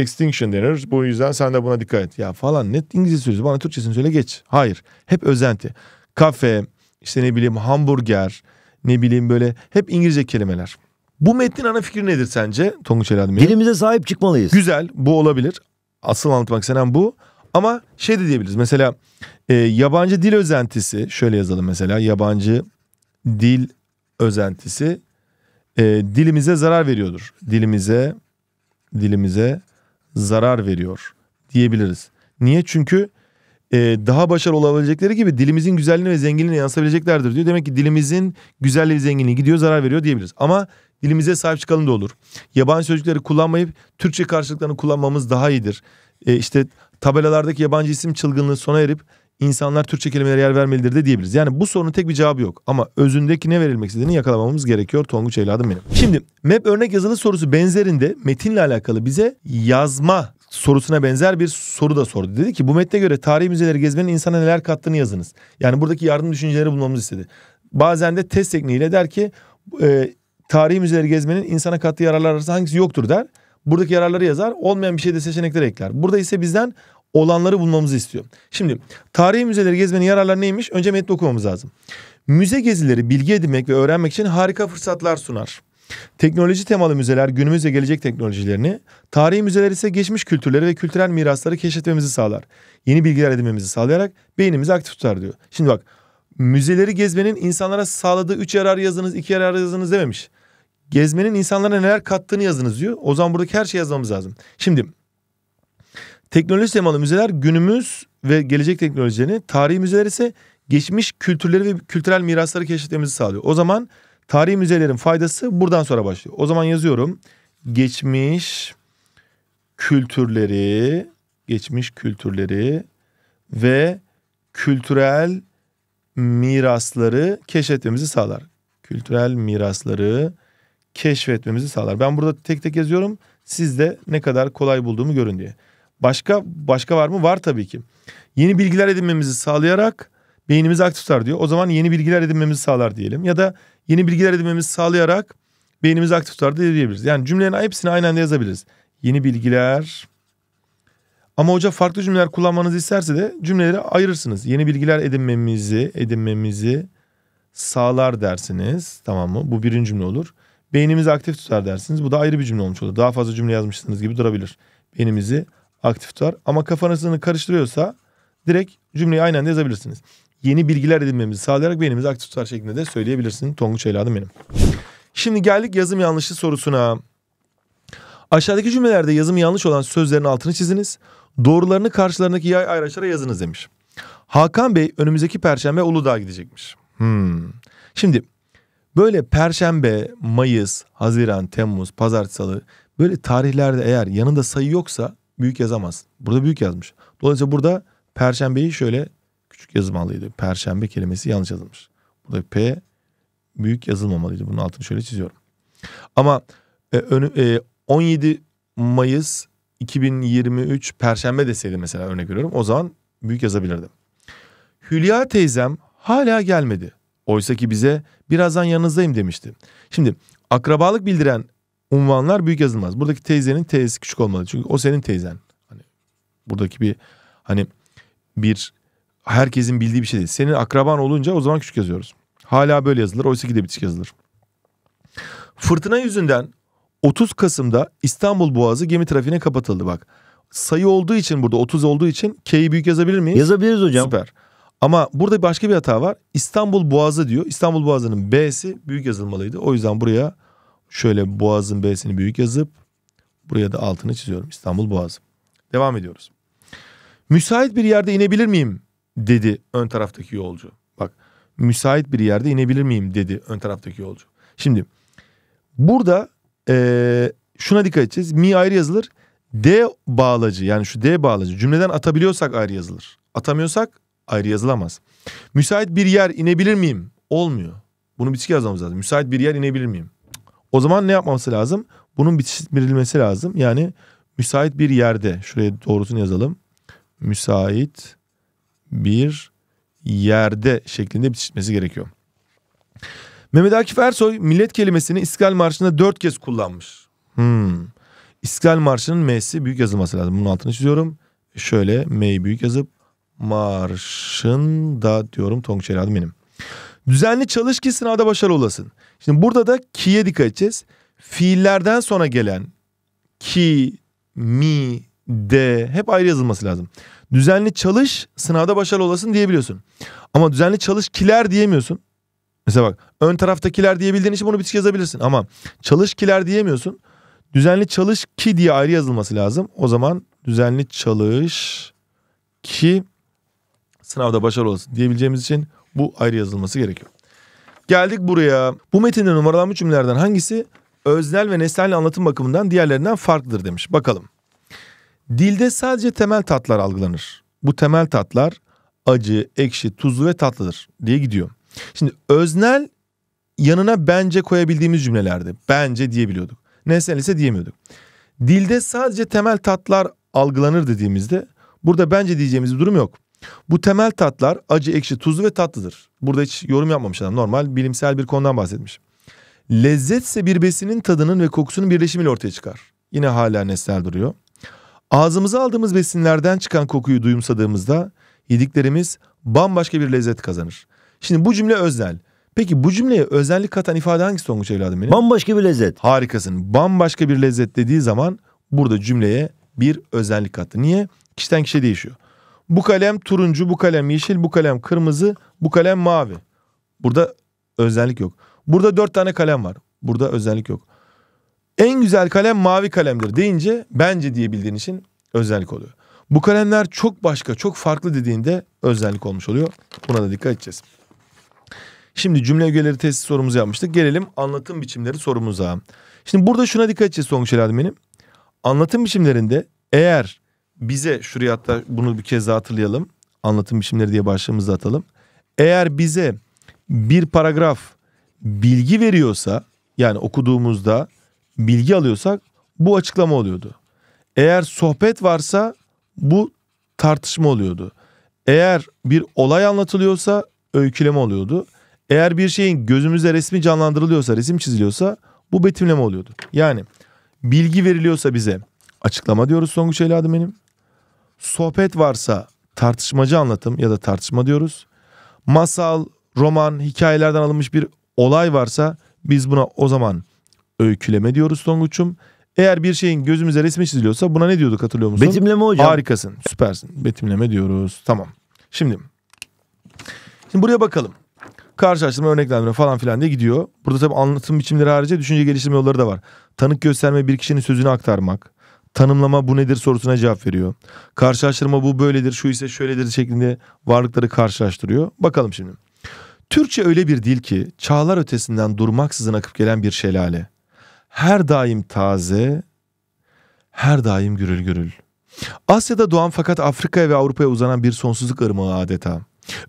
extinction denir. Bu yüzden sen de buna dikkat et. Ya falan net İngilizce söylüyorsun. Bana Türkçesini söyle geç. Hayır. Hep özenti. Kafe, işte ne bileyim hamburger, ne bileyim böyle hep İngilizce kelimeler. Bu metnin ana fikri nedir sence Tonguç Eladim Bey? Dilimize sahip çıkmalıyız. Güzel bu olabilir. Asıl anlatmak istenen bu. Ama şey de diyebiliriz mesela e, yabancı dil özentisi şöyle yazalım mesela yabancı dil özentisi e, dilimize zarar veriyordur. Dilimize dilimize zarar veriyor diyebiliriz. Niye? Çünkü e, daha başarılı olabilecekleri gibi dilimizin güzelliğini ve zenginliğini yansıtabileceklerdir diyor. Demek ki dilimizin güzelliği ve zenginliği gidiyor zarar veriyor diyebiliriz. Ama dilimize sahip çıkalım da olur. Yabancı sözcükleri kullanmayıp Türkçe karşılıklarını kullanmamız daha iyidir. E, işte tabelalardaki yabancı isim çılgınlığı sona erip insanlar Türkçe kelimelere yer vermelidir de diyebiliriz. Yani bu sorunun tek bir cevabı yok ama özündeki ne verilmek istediğini yakalamamız gerekiyor Tonguç evladım benim. Şimdi map örnek yazılı sorusu benzerinde metinle alakalı bize yazma sorusuna benzer bir soru da sordu. Dedi ki bu metne göre tarihi müzeleri gezmenin insana neler kattığını yazınız. Yani buradaki yardım düşünceleri bulmamızı istedi. Bazen de test tekniğiyle der ki e, tarihi müzeleri gezmenin insana kattığı yararlar arasında hangisi yoktur der. Buradaki yararları yazar. Olmayan bir şey de seçenekler ekler. Burada ise bizden olanları bulmamızı istiyor. Şimdi tarihi müzeleri gezmenin yararları neymiş? Önce metni okumamız lazım. Müze gezileri bilgi edinmek ve öğrenmek için harika fırsatlar sunar. Teknoloji temalı müzeler günümüz ve gelecek teknolojilerini, tarihi müzeler ise geçmiş kültürleri ve kültürel mirasları keşfetmemizi sağlar. Yeni bilgiler edinmemizi sağlayarak beynimizi aktif tutar diyor. Şimdi bak müzeleri gezmenin insanlara sağladığı üç yarar yazınız, iki yarar yazınız dememiş. Gezmenin insanlara neler kattığını yazınız diyor. O zaman buradaki her şeyi yazmamız lazım. Şimdi teknoloji temalı müzeler günümüz ve gelecek teknolojilerini, tarihi müzeler ise geçmiş kültürleri ve kültürel mirasları keşfetmemizi sağlıyor. O zaman Tarihi müzelerin faydası buradan sonra başlıyor. O zaman yazıyorum. Geçmiş kültürleri, geçmiş kültürleri ve kültürel mirasları keşfetmemizi sağlar. Kültürel mirasları keşfetmemizi sağlar. Ben burada tek tek yazıyorum. Siz de ne kadar kolay bulduğumu görün diye. Başka başka var mı? Var tabii ki. Yeni bilgiler edinmemizi sağlayarak beynimizi aktif tutar diyor. O zaman yeni bilgiler edinmemizi sağlar diyelim. Ya da yeni bilgiler edinmemizi sağlayarak beynimizi aktif tutar diyebiliriz. Yani cümlelerin hepsini aynı anda yazabiliriz. Yeni bilgiler. Ama hoca farklı cümleler kullanmanızı isterse de cümleleri ayırırsınız. Yeni bilgiler edinmemizi, edinmemizi sağlar dersiniz. Tamam mı? Bu birinci cümle olur. Beynimizi aktif tutar dersiniz. Bu da ayrı bir cümle olmuş olur. Daha fazla cümle yazmışsınız gibi durabilir. Beynimizi aktif tutar. Ama kafanızını karıştırıyorsa direkt cümleyi aynı anda yazabilirsiniz yeni bilgiler edinmemizi sağlayarak beynimizi aktif tutar şeklinde de söyleyebilirsin. Tonguç evladım benim. Şimdi geldik yazım yanlışı sorusuna. Aşağıdaki cümlelerde yazım yanlış olan sözlerin altını çiziniz. Doğrularını karşılarındaki yay ayraçlara yazınız demiş. Hakan Bey önümüzdeki perşembe Uludağ'a gidecekmiş. Hmm. Şimdi böyle perşembe, mayıs, haziran, temmuz, pazartesi, salı böyle tarihlerde eğer yanında sayı yoksa büyük yazamaz. Burada büyük yazmış. Dolayısıyla burada perşembeyi şöyle küçük yazılmalıydı. Perşembe kelimesi yanlış yazılmış. Burada P büyük yazılmamalıydı. Bunun altını şöyle çiziyorum. Ama e, önü, e, 17 Mayıs 2023 Perşembe deseydi mesela örnek veriyorum. O zaman büyük yazabilirdim. Hülya teyzem hala gelmedi. Oysa ki bize birazdan yanınızdayım demişti. Şimdi akrabalık bildiren unvanlar büyük yazılmaz. Buradaki teyzenin teyzesi küçük olmalı. Çünkü o senin teyzen. Hani buradaki bir hani bir herkesin bildiği bir şey değil. Senin akraban olunca o zaman küçük yazıyoruz. Hala böyle yazılır. Oysa ki de bitişik yazılır. Fırtına yüzünden 30 Kasım'da İstanbul Boğazı gemi trafiğine kapatıldı bak. Sayı olduğu için burada 30 olduğu için K'yi büyük yazabilir miyiz? Yazabiliriz hocam. Süper. Ama burada başka bir hata var. İstanbul Boğazı diyor. İstanbul Boğazı'nın B'si büyük yazılmalıydı. O yüzden buraya şöyle Boğaz'ın B'sini büyük yazıp buraya da altını çiziyorum. İstanbul Boğazı. Devam ediyoruz. Müsait bir yerde inebilir miyim? dedi ön taraftaki yolcu. Bak müsait bir yerde inebilir miyim dedi ön taraftaki yolcu. Şimdi burada e, şuna dikkat edeceğiz. Mi ayrı yazılır. D bağlacı yani şu D bağlacı cümleden atabiliyorsak ayrı yazılır. Atamıyorsak ayrı yazılamaz. Müsait bir yer inebilir miyim? Olmuyor. Bunu bitişik yazmamız lazım. Müsait bir yer inebilir miyim? O zaman ne yapmaması lazım? Bunun bitiştirilmesi lazım. Yani müsait bir yerde şuraya doğrusunu yazalım. Müsait bir yerde şeklinde bitişmesi gerekiyor. Mehmet Akif Ersoy millet kelimesini İstiklal Marşı'nda dört kez kullanmış. Hmm. İstiklal Marşı'nın M'si büyük yazılması lazım. Bunun altını çiziyorum. Şöyle M'yi büyük yazıp marşın da diyorum Tonguç adım benim. Düzenli çalış ki sınavda başarılı olasın. Şimdi burada da ki'ye dikkat edeceğiz. Fiillerden sonra gelen ki, mi, de hep ayrı yazılması lazım. Düzenli çalış sınavda başarılı olasın diyebiliyorsun. Ama düzenli çalış kiler diyemiyorsun. Mesela bak ön taraftakiler diyebildiğin için bunu bitişik yazabilirsin. Ama çalış kiler diyemiyorsun. Düzenli çalış ki diye ayrı yazılması lazım. O zaman düzenli çalış ki sınavda başarılı olasın diyebileceğimiz için bu ayrı yazılması gerekiyor. Geldik buraya. Bu metinde numaralanmış cümlelerden hangisi öznel ve nesnel anlatım bakımından diğerlerinden farklıdır demiş. Bakalım. Dilde sadece temel tatlar algılanır. Bu temel tatlar acı, ekşi, tuzlu ve tatlıdır diye gidiyor. Şimdi öznel yanına bence koyabildiğimiz cümlelerde bence diyebiliyorduk. Nesnel ise diyemiyorduk. Dilde sadece temel tatlar algılanır dediğimizde burada bence diyeceğimiz bir durum yok. Bu temel tatlar acı, ekşi, tuzlu ve tatlıdır. Burada hiç yorum yapmamış adam. Normal bilimsel bir konudan bahsetmiş. Lezzetse bir besinin tadının ve kokusunun birleşimiyle ortaya çıkar. Yine hala nesnel duruyor. Ağzımıza aldığımız besinlerden çıkan kokuyu duyumsadığımızda yediklerimiz bambaşka bir lezzet kazanır. Şimdi bu cümle özel. Peki bu cümleye özellik katan ifade hangisi Tonguç evladım benim? Bambaşka bir lezzet. Harikasın. Bambaşka bir lezzet dediği zaman burada cümleye bir özellik kattı. Niye? Kişiden kişiye değişiyor. Bu kalem turuncu, bu kalem yeşil, bu kalem kırmızı, bu kalem mavi. Burada özellik yok. Burada dört tane kalem var. Burada özellik yok. En güzel kalem mavi kalemdir deyince bence diyebildiğin için özellik oluyor. Bu kalemler çok başka, çok farklı dediğinde özellik olmuş oluyor. Buna da dikkat edeceğiz. Şimdi cümle ögeleri testi sorumuzu yapmıştık. Gelelim anlatım biçimleri sorumuza. Şimdi burada şuna dikkat edeceğiz Tonguç benim. Anlatım biçimlerinde eğer bize şuraya hatta bunu bir kez daha hatırlayalım. Anlatım biçimleri diye başlığımızı atalım. Eğer bize bir paragraf bilgi veriyorsa yani okuduğumuzda bilgi alıyorsak bu açıklama oluyordu. Eğer sohbet varsa bu tartışma oluyordu. Eğer bir olay anlatılıyorsa öyküleme oluyordu. Eğer bir şeyin gözümüzde resmi canlandırılıyorsa, resim çiziliyorsa bu betimleme oluyordu. Yani bilgi veriliyorsa bize açıklama diyoruz Songuç Eladım benim. Sohbet varsa tartışmacı anlatım ya da tartışma diyoruz. Masal, roman, hikayelerden alınmış bir olay varsa biz buna o zaman öyküleme diyoruz Songuç'um. Eğer bir şeyin gözümüze resmi çiziliyorsa buna ne diyorduk hatırlıyor musun? Betimleme hocam. Harikasın süpersin betimleme diyoruz tamam. Şimdi şimdi buraya bakalım. Karşılaştırma örneklendirme falan filan diye gidiyor. Burada tabii anlatım biçimleri harici düşünce geliştirme yolları da var. Tanık gösterme bir kişinin sözünü aktarmak. Tanımlama bu nedir sorusuna cevap veriyor. Karşılaştırma bu böyledir, şu ise şöyledir şeklinde varlıkları karşılaştırıyor. Bakalım şimdi. Türkçe öyle bir dil ki çağlar ötesinden durmaksızın akıp gelen bir şelale her daim taze, her daim gürül gürül. Asya'da doğan fakat Afrika'ya ve Avrupa'ya uzanan bir sonsuzluk ırmağı adeta.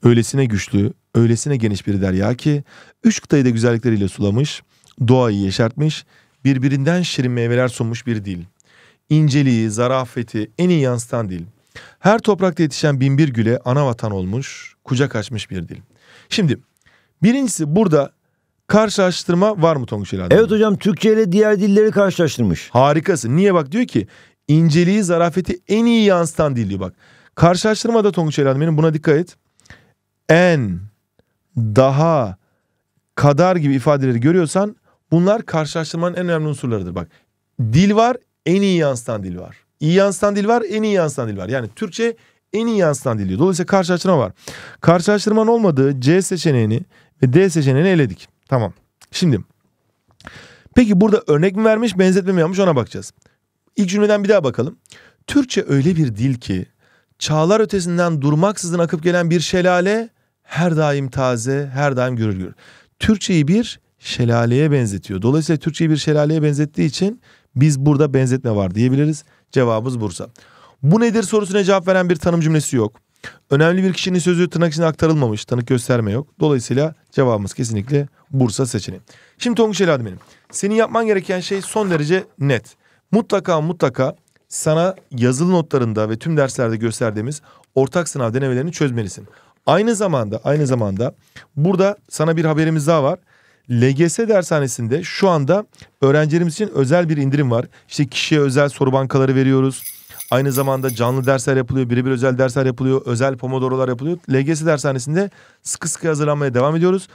Öylesine güçlü, öylesine geniş bir derya ki üç kıtayı da güzellikleriyle sulamış, doğayı yeşertmiş, birbirinden şirin meyveler sunmuş bir dil. İnceliği, zarafeti en iyi yansıtan dil. Her toprakta yetişen binbir güle ana vatan olmuş, kucak açmış bir dil. Şimdi birincisi burada karşılaştırma var mı Tonguç İlhan? Evet hocam Türkçe ile diğer dilleri karşılaştırmış. Harikası. Niye bak diyor ki inceliği zarafeti en iyi yansıtan dil diyor bak. Karşılaştırmada Tonguç İlhan benim buna dikkat et. En, daha, kadar gibi ifadeleri görüyorsan bunlar karşılaştırmanın en önemli unsurlarıdır. Bak dil var en iyi yansıtan dil var. İyi yansıtan dil var en iyi yansıtan dil var. Yani Türkçe en iyi yansıtan dil diyor. Dolayısıyla karşılaştırma var. Karşılaştırman olmadığı C seçeneğini ve D seçeneğini eledik. Tamam. Şimdi peki burada örnek mi vermiş benzetme mi yapmış ona bakacağız. İlk cümleden bir daha bakalım. Türkçe öyle bir dil ki çağlar ötesinden durmaksızın akıp gelen bir şelale her daim taze, her daim görür görür. Türkçeyi bir şelaleye benzetiyor. Dolayısıyla Türkçeyi bir şelaleye benzettiği için biz burada benzetme var diyebiliriz. Cevabımız Bursa. Bu nedir sorusuna cevap veren bir tanım cümlesi yok. Önemli bir kişinin sözü tırnak içine aktarılmamış. Tanık gösterme yok. Dolayısıyla cevabımız kesinlikle Bursa seçeneği. Şimdi Tonguç Elad benim. Senin yapman gereken şey son derece net. Mutlaka mutlaka sana yazılı notlarında ve tüm derslerde gösterdiğimiz ortak sınav denemelerini çözmelisin. Aynı zamanda aynı zamanda burada sana bir haberimiz daha var. LGS dershanesinde şu anda öğrencilerimiz için özel bir indirim var. İşte kişiye özel soru bankaları veriyoruz Aynı zamanda canlı dersler yapılıyor, birebir özel dersler yapılıyor, özel pomodorolar yapılıyor. LGS dershanesinde sıkı sıkı hazırlanmaya devam ediyoruz.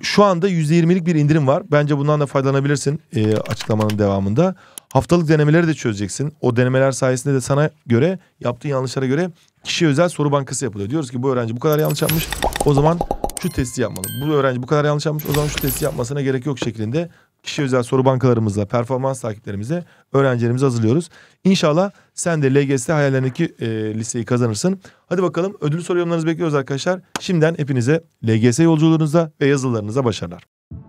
Şu anda %20'lik bir indirim var. Bence bundan da faydalanabilirsin e, açıklamanın devamında. Haftalık denemeleri de çözeceksin. O denemeler sayesinde de sana göre, yaptığın yanlışlara göre kişi özel soru bankası yapılıyor. Diyoruz ki bu öğrenci bu kadar yanlış yapmış. O zaman şu testi yapmalı. Bu öğrenci bu kadar yanlış yapmış. O zaman şu testi yapmasına gerek yok şeklinde kişi özel soru bankalarımızla, performans takiplerimize öğrencilerimizi hazırlıyoruz. İnşallah sen de LGS hayallerindeki e, liseyi kazanırsın. Hadi bakalım ödül soru yorumlarınızı bekliyoruz arkadaşlar. Şimdiden hepinize LGS yolculuğunuzda ve yazılarınıza başarılar.